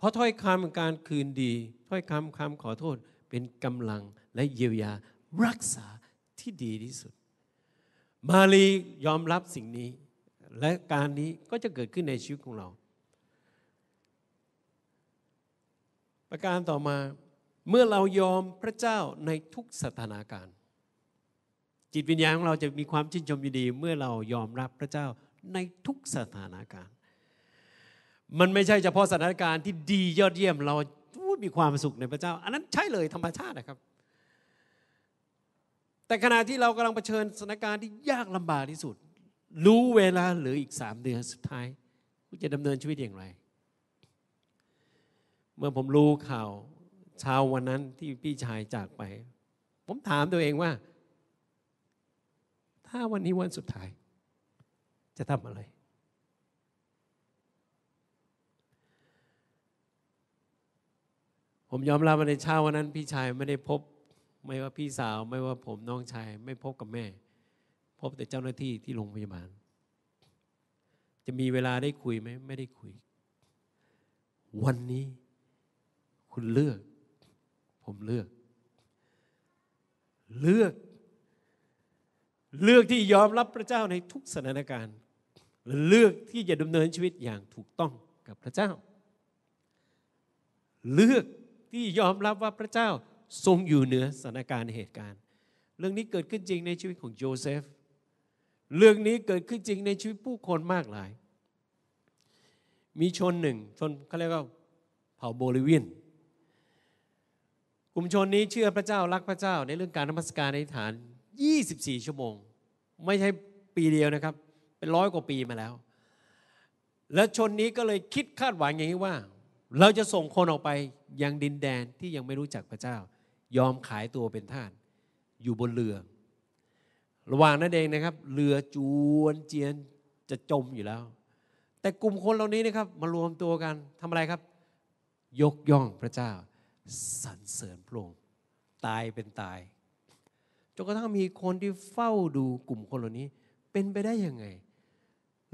เพราะถ้อยคำการคืนดี ถ้อยคำคำขอโทษเป็นกำลังและเยียวยารักษาที่ดีที่สุด มารียอมรับสิ่งนี้และการนี้ก็จะเกิดขึ้นในชีวิตของเรา ประการต่อมาเมื่อเรายอมพระเจ้าในทุกสถานการณ์จิตวิญญาณของเราจะมีความชื่นชมยินดี เมื่อเรายอมรับพระเจ้าในทุกสถานการณ์มันไม่ใช่เฉพาะสถานการณ์ที่ดียอดเยี่ยม เรามีความสุขในพระเจ้า อันนั้นใช่เลยธรรมชาตินะครับ แต่ขณะที่เรากำลังเผชิญสถานการณ์ที่ยากลำบากที่สุด รู้เวลาเหลืออีกสามเดือนสุดท้ายคุณจะดำเนินชีวิตอย่างไร เมื่อผมรู้ข่าวเช้าวันนั้นที่พี่ชายจากไป ผมถามตัวเองว่า ถ้าวันนี้วันสุดท้าย จะทำอะไรผมยอมรับว่าในเช้าวันนั้น พี่ชายไม่ได้พบ ไม่ว่าพี่สาว ไม่ว่าผมน้องชาย ไม่พบกับแม่ พบแต่เจ้าหน้าที่ที่โรงพยาบาลจะมีเวลาได้คุยไหมไม่ได้คุย วันนี้ คุณเลือก ผมเลือก เลือก เลือกที่ยอมรับพระเจ้าในทุกสถานการณ์และเลือกที่จะดำเนินชีวิตอย่างถูกต้องกับพระเจ้า เลือกที่ยอมรับว่าพระเจ้าทรงอยู่เหนือสถานการณ์เหตุการณ์ เรื่องนี้เกิดขึ้นจริงในชีวิตของโยเซฟ เรื่องนี้เกิดขึ้นจริงในชีวิตผู้คนมากหลาย มีชนหนึ่งชนเขาเรียกว่าเผ่าโบลิเวียนกลุ่มชนนี้เชื่อพระเจ้ารักพระเจ้า ในเรื่องการนมัสการในฐาน 24 ชั่วโมง ไม่ใช่ปีเดียวนะครับ เป็นร้อยกว่าปีมาแล้ว และชนนี้ก็เลยคิดคาดหวังอย่างนี้ว่าเราจะส่งคนออกไป ยังดินแดนที่ยังไม่รู้จักพระเจ้า ยอมขายตัวเป็นทาสอยู่บนเรือ ระหว่างนั้นเองนะครับเรือจวนเจียนจะจมอยู่แล้ว แต่กลุ่มคนเหล่านี้นะครับมารวมตัวกันทำอะไรครับ ยกย่องพระเจ้าสรรเสริญพระองค์ตายเป็นตายจนกระทั่งมีคนที่เฝ้าดูกลุ่มคนเหล่านี้ เป็นไปได้ยังไง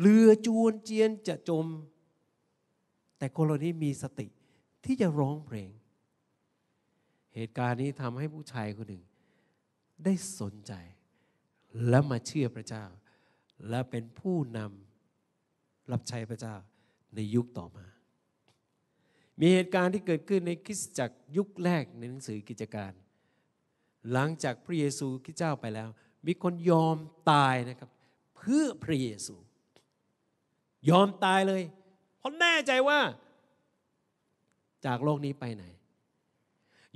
เรือ จวน เจียนจะจมแต่คนเหล่านี้มีสติที่จะร้องเพลง เหตุการณ์นี้ทำให้ผู้ชายคนหนึ่ง ได้สนใจและมาเชื่อพระเจ้า และเป็นผู้นำรับใช้พระเจ้าในยุคต่อมา มีเหตุการณ์ที่เกิดขึ้นในคริสตจักรยุคแรกในหนังสือกิจการ หลังจากพระเยซูคริสต์เจ้าไปแล้ว มีคนยอมตายนะครับ เพื่อพระเยซูยอมตายเลยขาแน่ใจว่า จากโลกนี้ไปไหน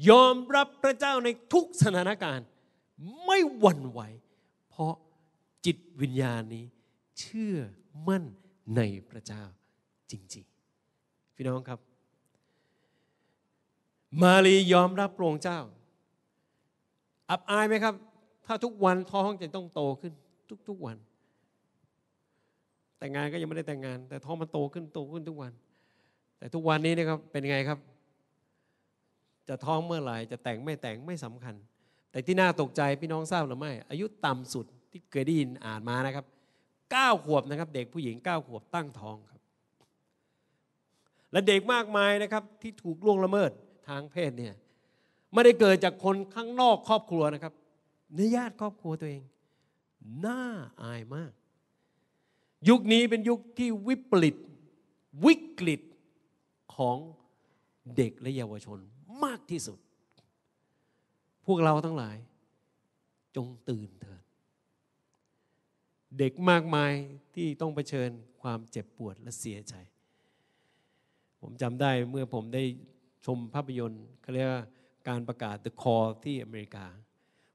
ยอมรับพระเจ้าในทุกสถานการณ์ ไม่หวั่นไหว เพราะจิตวิญญาณนี้เชื่อมั่นในพระเจ้าจริงๆ พี่น้องครับ มารียอมรับพระองค์เจ้า อับอายไหมครับ ถ้าทุกวันท้องจะต้องโตขึ้นทุกๆวันแต่งงานก็ยังไม่ได้แต่งงาน แต่ท้องมันโตขึ้นโตขึ้นทุกวัน แต่ทุกวันนี้นะครับ เป็นไงครับ จะท้องเมื่อไหร่จะแต่งไม่แต่งไม่สำคัญ แต่ที่น่าตกใจพี่น้องทราบหรือไม่อายุต่ำสุดที่เคยได้ยินอ่านมานะครับ9ขวบนะครับ เด็กผู้หญิง9ขวบตั้งท้องครับ และเด็กมากมายนะครับที่ถูกล่วงละเมิดทางเพศเนี่ยไม่ได้เกิดจากคนข้างนอกครอบครัวนะครับในญาติครอบครัวตัวเองน่าอายมากยุคนี้เป็นยุคที่วิปริตวิกฤตของเด็กและเยาวชนมากที่สุด พวกเราทั้งหลาย จงตื่นเถิด เด็กมากมายที่ต้องเผชิญความเจ็บปวดและเสียใจ ผมจำได้เมื่อผมได้ชมภาพยนตร์เขาเรียกว่าการประกาศ The Call ที่อเมริกา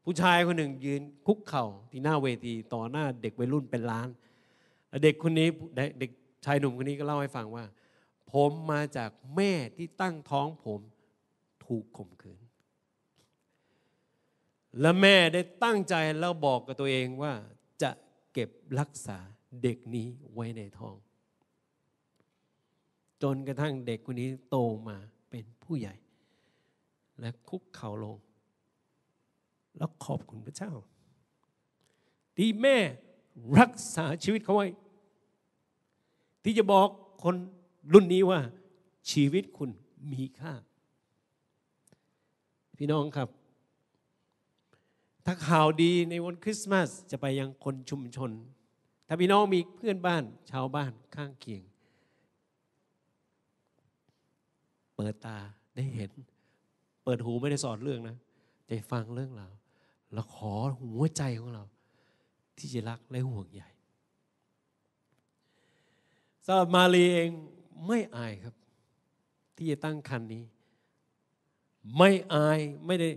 ผู้ชายคนหนึ่งยืนคุกเข่าที่หน้าเวทีต่อหน้าเด็กวัยรุ่นเป็นล้านเด็กคนนี้เด็กชายหนุ่มคนนี้ก็เล่าให้ฟังว่า ผมมาจากแม่ที่ตั้งท้องผมถูกข่มขืน และแม่ได้ตั้งใจแล้วบอกกับตัวเองว่าจะเก็บรักษาเด็กนี้ไว้ในท้อง จนกระทั่งเด็กคนนี้โตมาเป็นผู้ใหญ่ และคุกเข่าลง แล้วขอบคุณพระเจ้า ที่แม่รักษาชีวิตเขาไว้ที่จะบอกคนรุ่นนี้ว่าชีวิตคุณมีค่าพี่น้องครับ ถ้าข่าวดีในวันคริสต์มาส จะไปยังคนชุมชน ถ้าพี่น้องมีเพื่อนบ้านชาวบ้านข้างเคียง เปิดตาได้เห็น เปิดหูไม่ได้สอนเรื่องนะได้ฟังเรื่องเราแล้วขอหัวใจของเรา ที่จะรักและห่วงใยสำหรับมารีเองไม่อายครับ ที่จะตั้งคันนี้ ไม่อายไม่ได้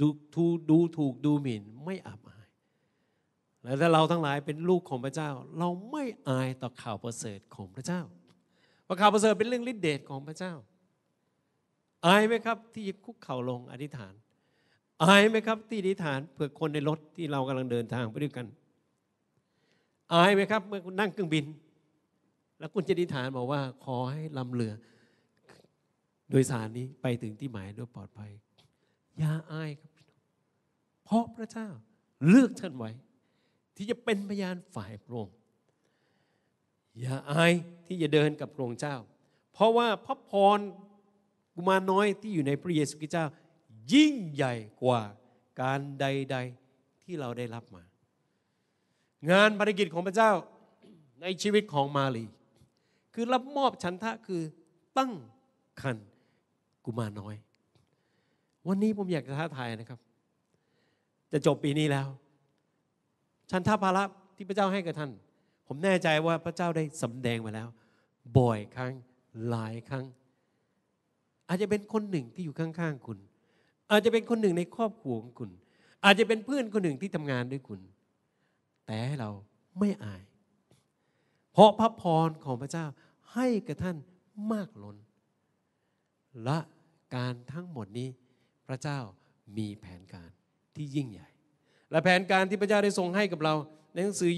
ดูถูกดูถูกดูหมิ่นไม่อับอายและถ้าเราทั้งหลายเป็นลูกของพระเจ้า เราไม่อายต่อข่าวประเสริฐของพระเจ้าเพราะข่าวประเสริฐเป็นเรื่องฤทธิเดชของพระเจ้า อายไหมครับที่จะคุกเข่าลงอธิษฐาน อายไหมครับ ที่อธิษฐานเผื่อคนในรถที่เรากำลังเดินทางไปด้วยกัน อายไหมครับ เมื่อนั่งเครื่องบินแล้วคุณจะนิฐานบอกว่าขอให้ลำเรือ โดยสารนี้ไปถึงที่หมายด้วยปลอดภัยอย่าอายครับพี่น้องเพราะพระเจ้าเลือกท่านไว้ ที่จะเป็นพยานฝ่ายพระองค์อย่าอายที่จะเดินกับพระองค์เจ้า เพราะว่าพระพรกุมารน้อยที่อยู่ในพระเยซูคริสต์เจ้ายิ่งใหญ่กว่าการใด ๆที่เราได้รับมา งานภารกิจของพระเจ้าในชีวิตของมารีคือรับมอบฉันทะคือตั้งคันกุมารน้อย วันนี้ผมอยากจะท้าทายนะครับ จะจบปีนี้แล้ว ฉันทะภาระที่พระเจ้าให้กับท่าน ผมแน่ใจว่าพระเจ้าได้สำแดงไปแล้ว บ่อยครั้งหลายครั้ง อาจจะเป็นคนหนึ่งที่อยู่ข้างๆคุณ อาจจะเป็นคนหนึ่งในครอบครัวของคุณ อาจจะเป็นเพื่อนคนหนึ่งที่ทำงานด้วยคุณ แต่ให้เราไม่อายเพราะพระพรของพระเจ้าให้กับท่านมากล้น และการทั้งหมดนี้ พระเจ้ามีแผนการที่ยิ่งใหญ่ และแผนการที่พระเจ้าได้ทรงให้กับเราในหนังสือ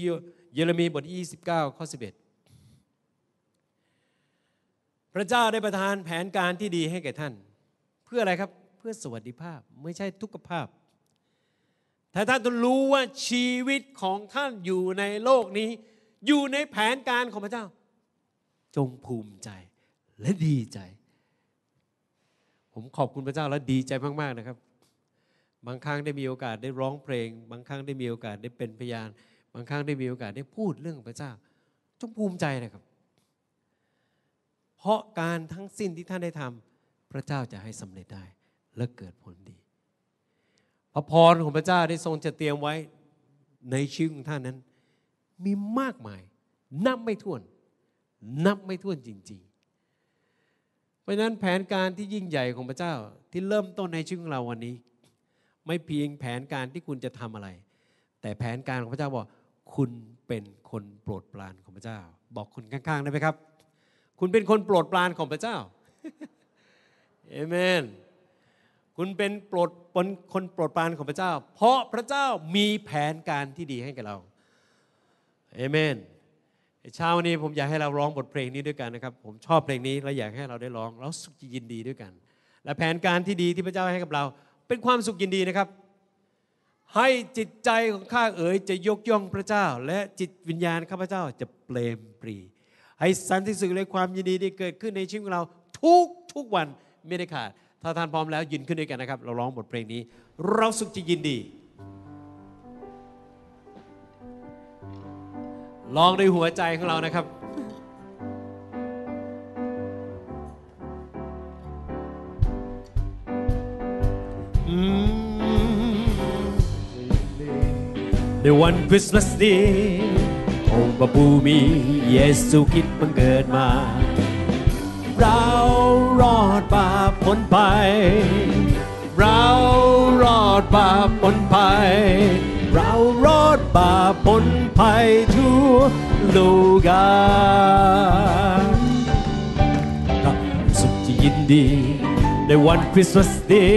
เยเรมีบทที่29ข้อ11 พระเจ้าได้ประทานแผนการที่ดีให้แก่ท่าน เพื่ออะไรครับเพื่อสวัสดิภาพไม่ใช่ทุกขภาพถ้าท่านต้องรู้ว่าชีวิตของท่านอยู่ในโลกนี้อยู่ในแผนการของพระเจ้า จงภูมิใจและดีใจ ผมขอบคุณพระเจ้าและดีใจมากๆนะครับ บางครั้งได้มีโอกาสได้ร้องเพลง บางครั้งได้มีโอกาสได้เป็นพยาน บางครั้งได้มีโอกาสได้พูดเรื่องพระเจ้าจงภูมิใจนะครับ เพราะการทั้งสิ้นที่ท่านได้ทำ พระเจ้าจะให้สำเร็จได้และเกิดผลดี พระพรของพระเจ้าได้ทรงจะเตรียมไว้ในชีวิตของท่านนั้นมีมากมาย นับไม่ถ้วนนับไม่ถ้วนจริง ๆ เพราะนั้นแผนการที่ยิ่งใหญ่ของพระเจ้าที่เริ่มต้นในชีวิตของเราวันนี้ ไม่เพียงแผนการที่คุณจะทำอะไร แต่แผนการของพระเจ้าบอกคุณเป็นคนโปรดปรานของพระเจ้า บอกคนข้างๆ ได้ไหมครับ คุณเป็นคนโปรดปรานของพระเจ้าเอเมน คุณเป็นโปรดคนโปรดปรานของพระเจ้า เพราะพระเจ้ามีแผนการที่ดีให้กับเราเอเมนเช้าวันนี้ผมอยากให้เราร้องบทเพลงนี้ด้วยกันนะครับ ผมชอบเพลงนี้และอยากให้เราได้ร้อง เราสุขยินดีด้วยกัน และแผนการที่ดีที่พระเจ้าให้กับเราเป็นความสุขยินดีนะครับ ให้จิตใจของข้าเอ๋ยจะยกย่องพระเจ้า และจิตวิญญาณข้าพเจ้าจะเปลมปรีให้สันติสุขและความยินดีที่เกิดขึ้นในชีวิตของเราทุกทุกวันไม่ได้ขาดถ้าท่านพร้อมแล้วยืนขึ้นด้วยกันนะครับ เราร้องบทเพลงนี้ เราสุขจะยินดีลองในหัวใจของเรานะครับในวันคริสต์มาสนี้องค์พระผู้มีเยซูคริสต์บังเกิดมา เรารอดบาปพ้นไป เรารอดบาปพ้นไปเรารอดบาป ผลนภัยทุลูกากับสุขที่ยินดี ในวันคริสต์มาสดี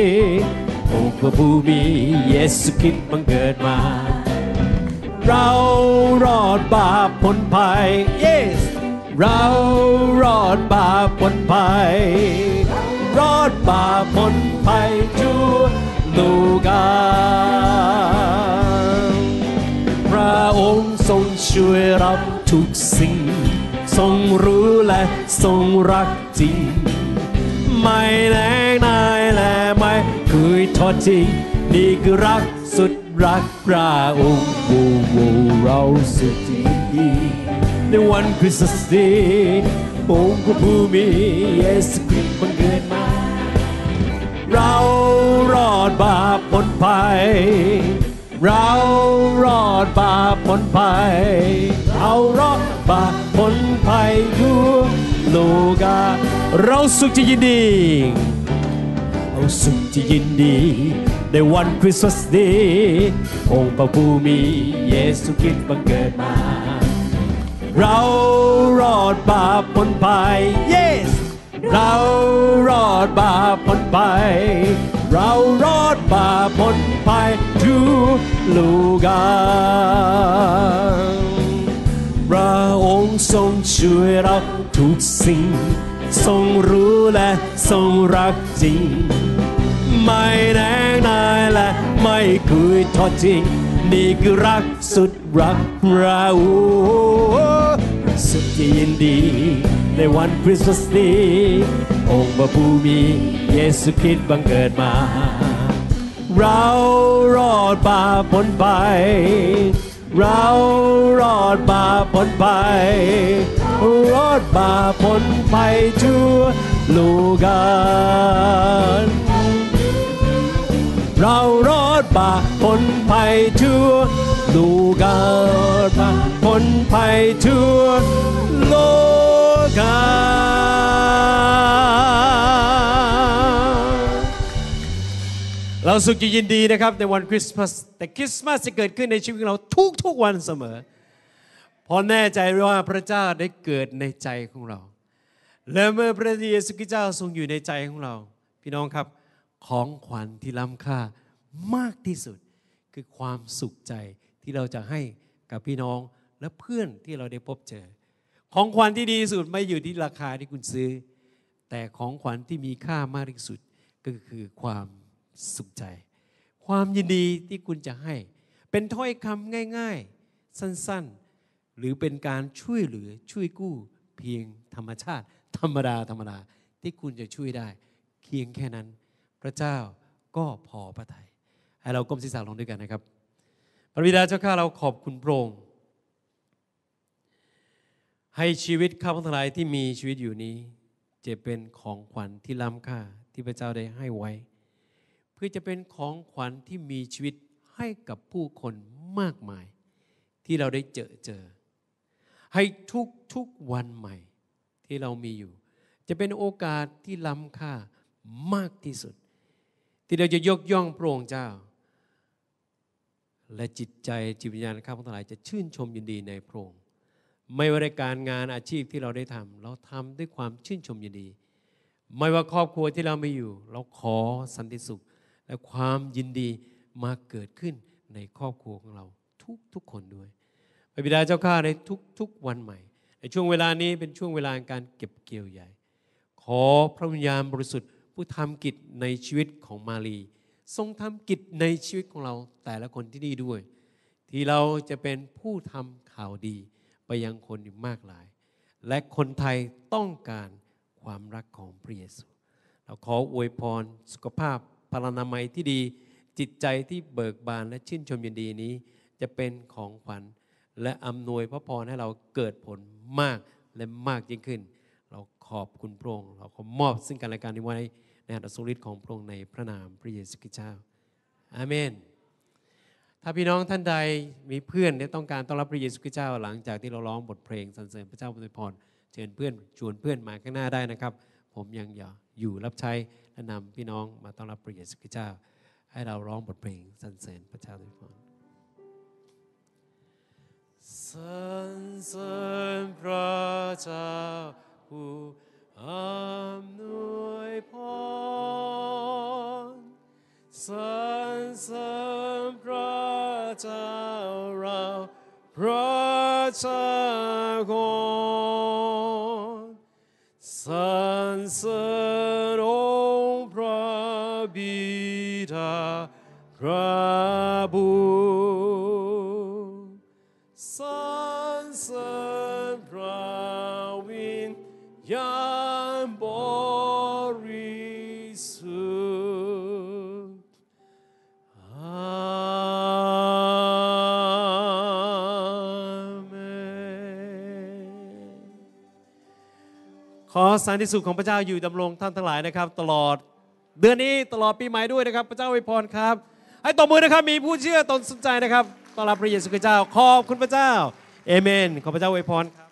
โอ้พระผู้มีเยซูคริสต์บังเกิดมา เรารอดบาปพ้นภัย yes เรา รอดบาปพ้นภัย รอดบาปพ้นภัยทุลูกาองค์ทรงช่วยรับทุกสิ่ง ทรงรู้และทรงรักจริงไม่แรงนายและไม่เคยทอดทิ้งนี่คือรักสุดรักพระองค์โวโวเราสุดที่ดีในวันคริสต์ดีองค์ผู้มีเยสคริสต์บังเกิดมาเรารอดบาปป้นภัย เรารอดบาปผลไปเอารองบาผลไปยูลูกาเราสุขจะยินดี เราสุขจะยินดีในวันคริสต์มาสนีองค์พระผู้มีเยซูคริสต์บังเกิดมา เรารอดบาปผลไป yes เรารอดบาปผลไปเรารอดป่าพ้นภัยทุลูกาพระองค์ทรงช่วยเราทุกสิ่ง ทรงรู้และทรงรักจริง ไม่แน่นายและไม่คุยทอดทิ้งนี่คือรักสุดรักเราสุดยินดี ในวันคริสต์มาสนี้ องค์พระผู้มีเยซูคริสต์บังเกิดมาเรารอดบาปนไป เรารอดบาปนไปรอดบาปนไปชั่วลูกัน เรารอดบาปนไปชั่วลูกันบาปนไปชั่วโลกันเราสุขยินดีนะครับในวันคริสต์มาสแต่คริสต์มาสจะเกิดขึ้นในชีวิตของเรา ทุกทุกวันเสมอพอแน่ใจว่าพระเจ้าได้เกิดในใจของเรา และเมื่อพระเยซูคริสต์เจ้าทรงอยู่ในใจของเรา พี่น้องครับ ของขวัญที่ล้ำค่ามากที่สุด คือความสุขใจที่เราจะให้กับพี่น้องและเพื่อนที่เราได้พบเจอ ของขวัญที่ดีที่สุดไม่อยู่ที่ราคาที่คุณซื้อ แต่ของขวัญที่มีค่ามากที่สุดก็คือความสุขใจความยินดีที่คุณจะให้ เป็นถ้อยคำง่าย ๆ สั้นๆ หรือเป็นการช่วยเหลือช่วยกู้ เพียงธรรมชาติ ธรรมดาธรรมดา ที่คุณจะช่วยได้เพียงแค่นั้น พระเจ้าก็พอพระทยัยให้เราก้มศีรษะลงด้วยกันนะครับ พระบิดาเจ้าข้าเราขอบคุณพระองค์ให้ชีวิตข้าพเจ้าที่มีชีวิตอยู่นี้จะเป็นของขวัญที่ล้ำค่าที่พระเจ้าได้ให้ไว้พื่อจะเป็นของขวัญที่มีชีวิตให้กับผู้คนมากมายที่เราได้เจอเจอ ให้ทุกทุกวันใหม่ที่เรามีอยู่ จะเป็นโอกาสที่ล้ำค่ามากที่สุด ที่เราจะยกย่องพระองค์เจ้า และจิตใจจิตวิญญาณข้าพเจ้าจะชื่นชมยินดีในพระองค์ไม่ว่าการงานอาชีพที่เราได้ทำเราทำด้วยความชื่นชมยินดี ไม่ว่าครอบครัวที่เราไม่อยู่ เราขอสันติสุขและความยินดีมาเกิดขึ้นในครอบครัวของเราทุกทุกคนด้วยพระบิดาเจ้าข้าในทุกทุกวันใหม่ ในช่วงเวลานี้เป็นช่วงเวลาการเก็บเกี่ยวใหญ่ ขอพระวิญญาณบริสุทธิ์ ผู้ทำกิจในชีวิตของมารี ทรงทำกิจในชีวิตของเราแต่ละคนที่นี่ด้วย ที่เราจะเป็นผู้ทำข่าวดีไปยังคนอีกมากมาย และคนไทยต้องการความรักของพระเยซู เราขออวยพรสุขภาพพลานามัยที่ดีจิตใจที่เบิกบานและชื่นชมยินดีนี้ จะเป็นของขวัญและอำนวยพระพรให้เราเกิดผลมากและมากยิ่งขึ้น เราขอบคุณพระองค์เราขอมอบซึ่งกันและกันนี้ไว้ในอัตสุริตของพระองค์ในพระนามพระเยซูคริสต์เจ้าอาเมน ถ้าพี่น้องท่านใด มีเพื่อนที่ต้องการต้อนรับพระเยซูคริสต์เจ้าหลังจากที่เราร้องบทเพลงสรรเสริญพระเจ้าอนยพรเชิญเพื่อนชวนเพื่อนมาข้างหน้าได้นะครับ ผมยังอยาอยู่รับใช้และนำพี่น้องมาต้อนรับพระเยซูคริสต์เจ้า ให้เราร้องบทเพลงสรรเสริญพระเจ้าด้วยกันสรรเสริญพระเจ้าผู้อำนวยพรสรรเสริญพระเจ้าเราพระเจ้าของสรรเสริญ Отца п р а ส у Солнце правин Ян Борису. Аминь. ขอสันติสุขของพระเจ้าอยู่ดำรงท่านทั้งหลายนะครับตลอดเดือนนี้ตลอดปีใหม่ด้วยนะครับ พระเจ้าอวยพรครับ ให้ตบมือนะครับ มีผู้เชื่อตนสนใจนะครับต้อนรับพระเยซูคริสต์เจ้า ขอบคุณพระเจ้าเอเมนขอพระเจ้าอวยพรครับ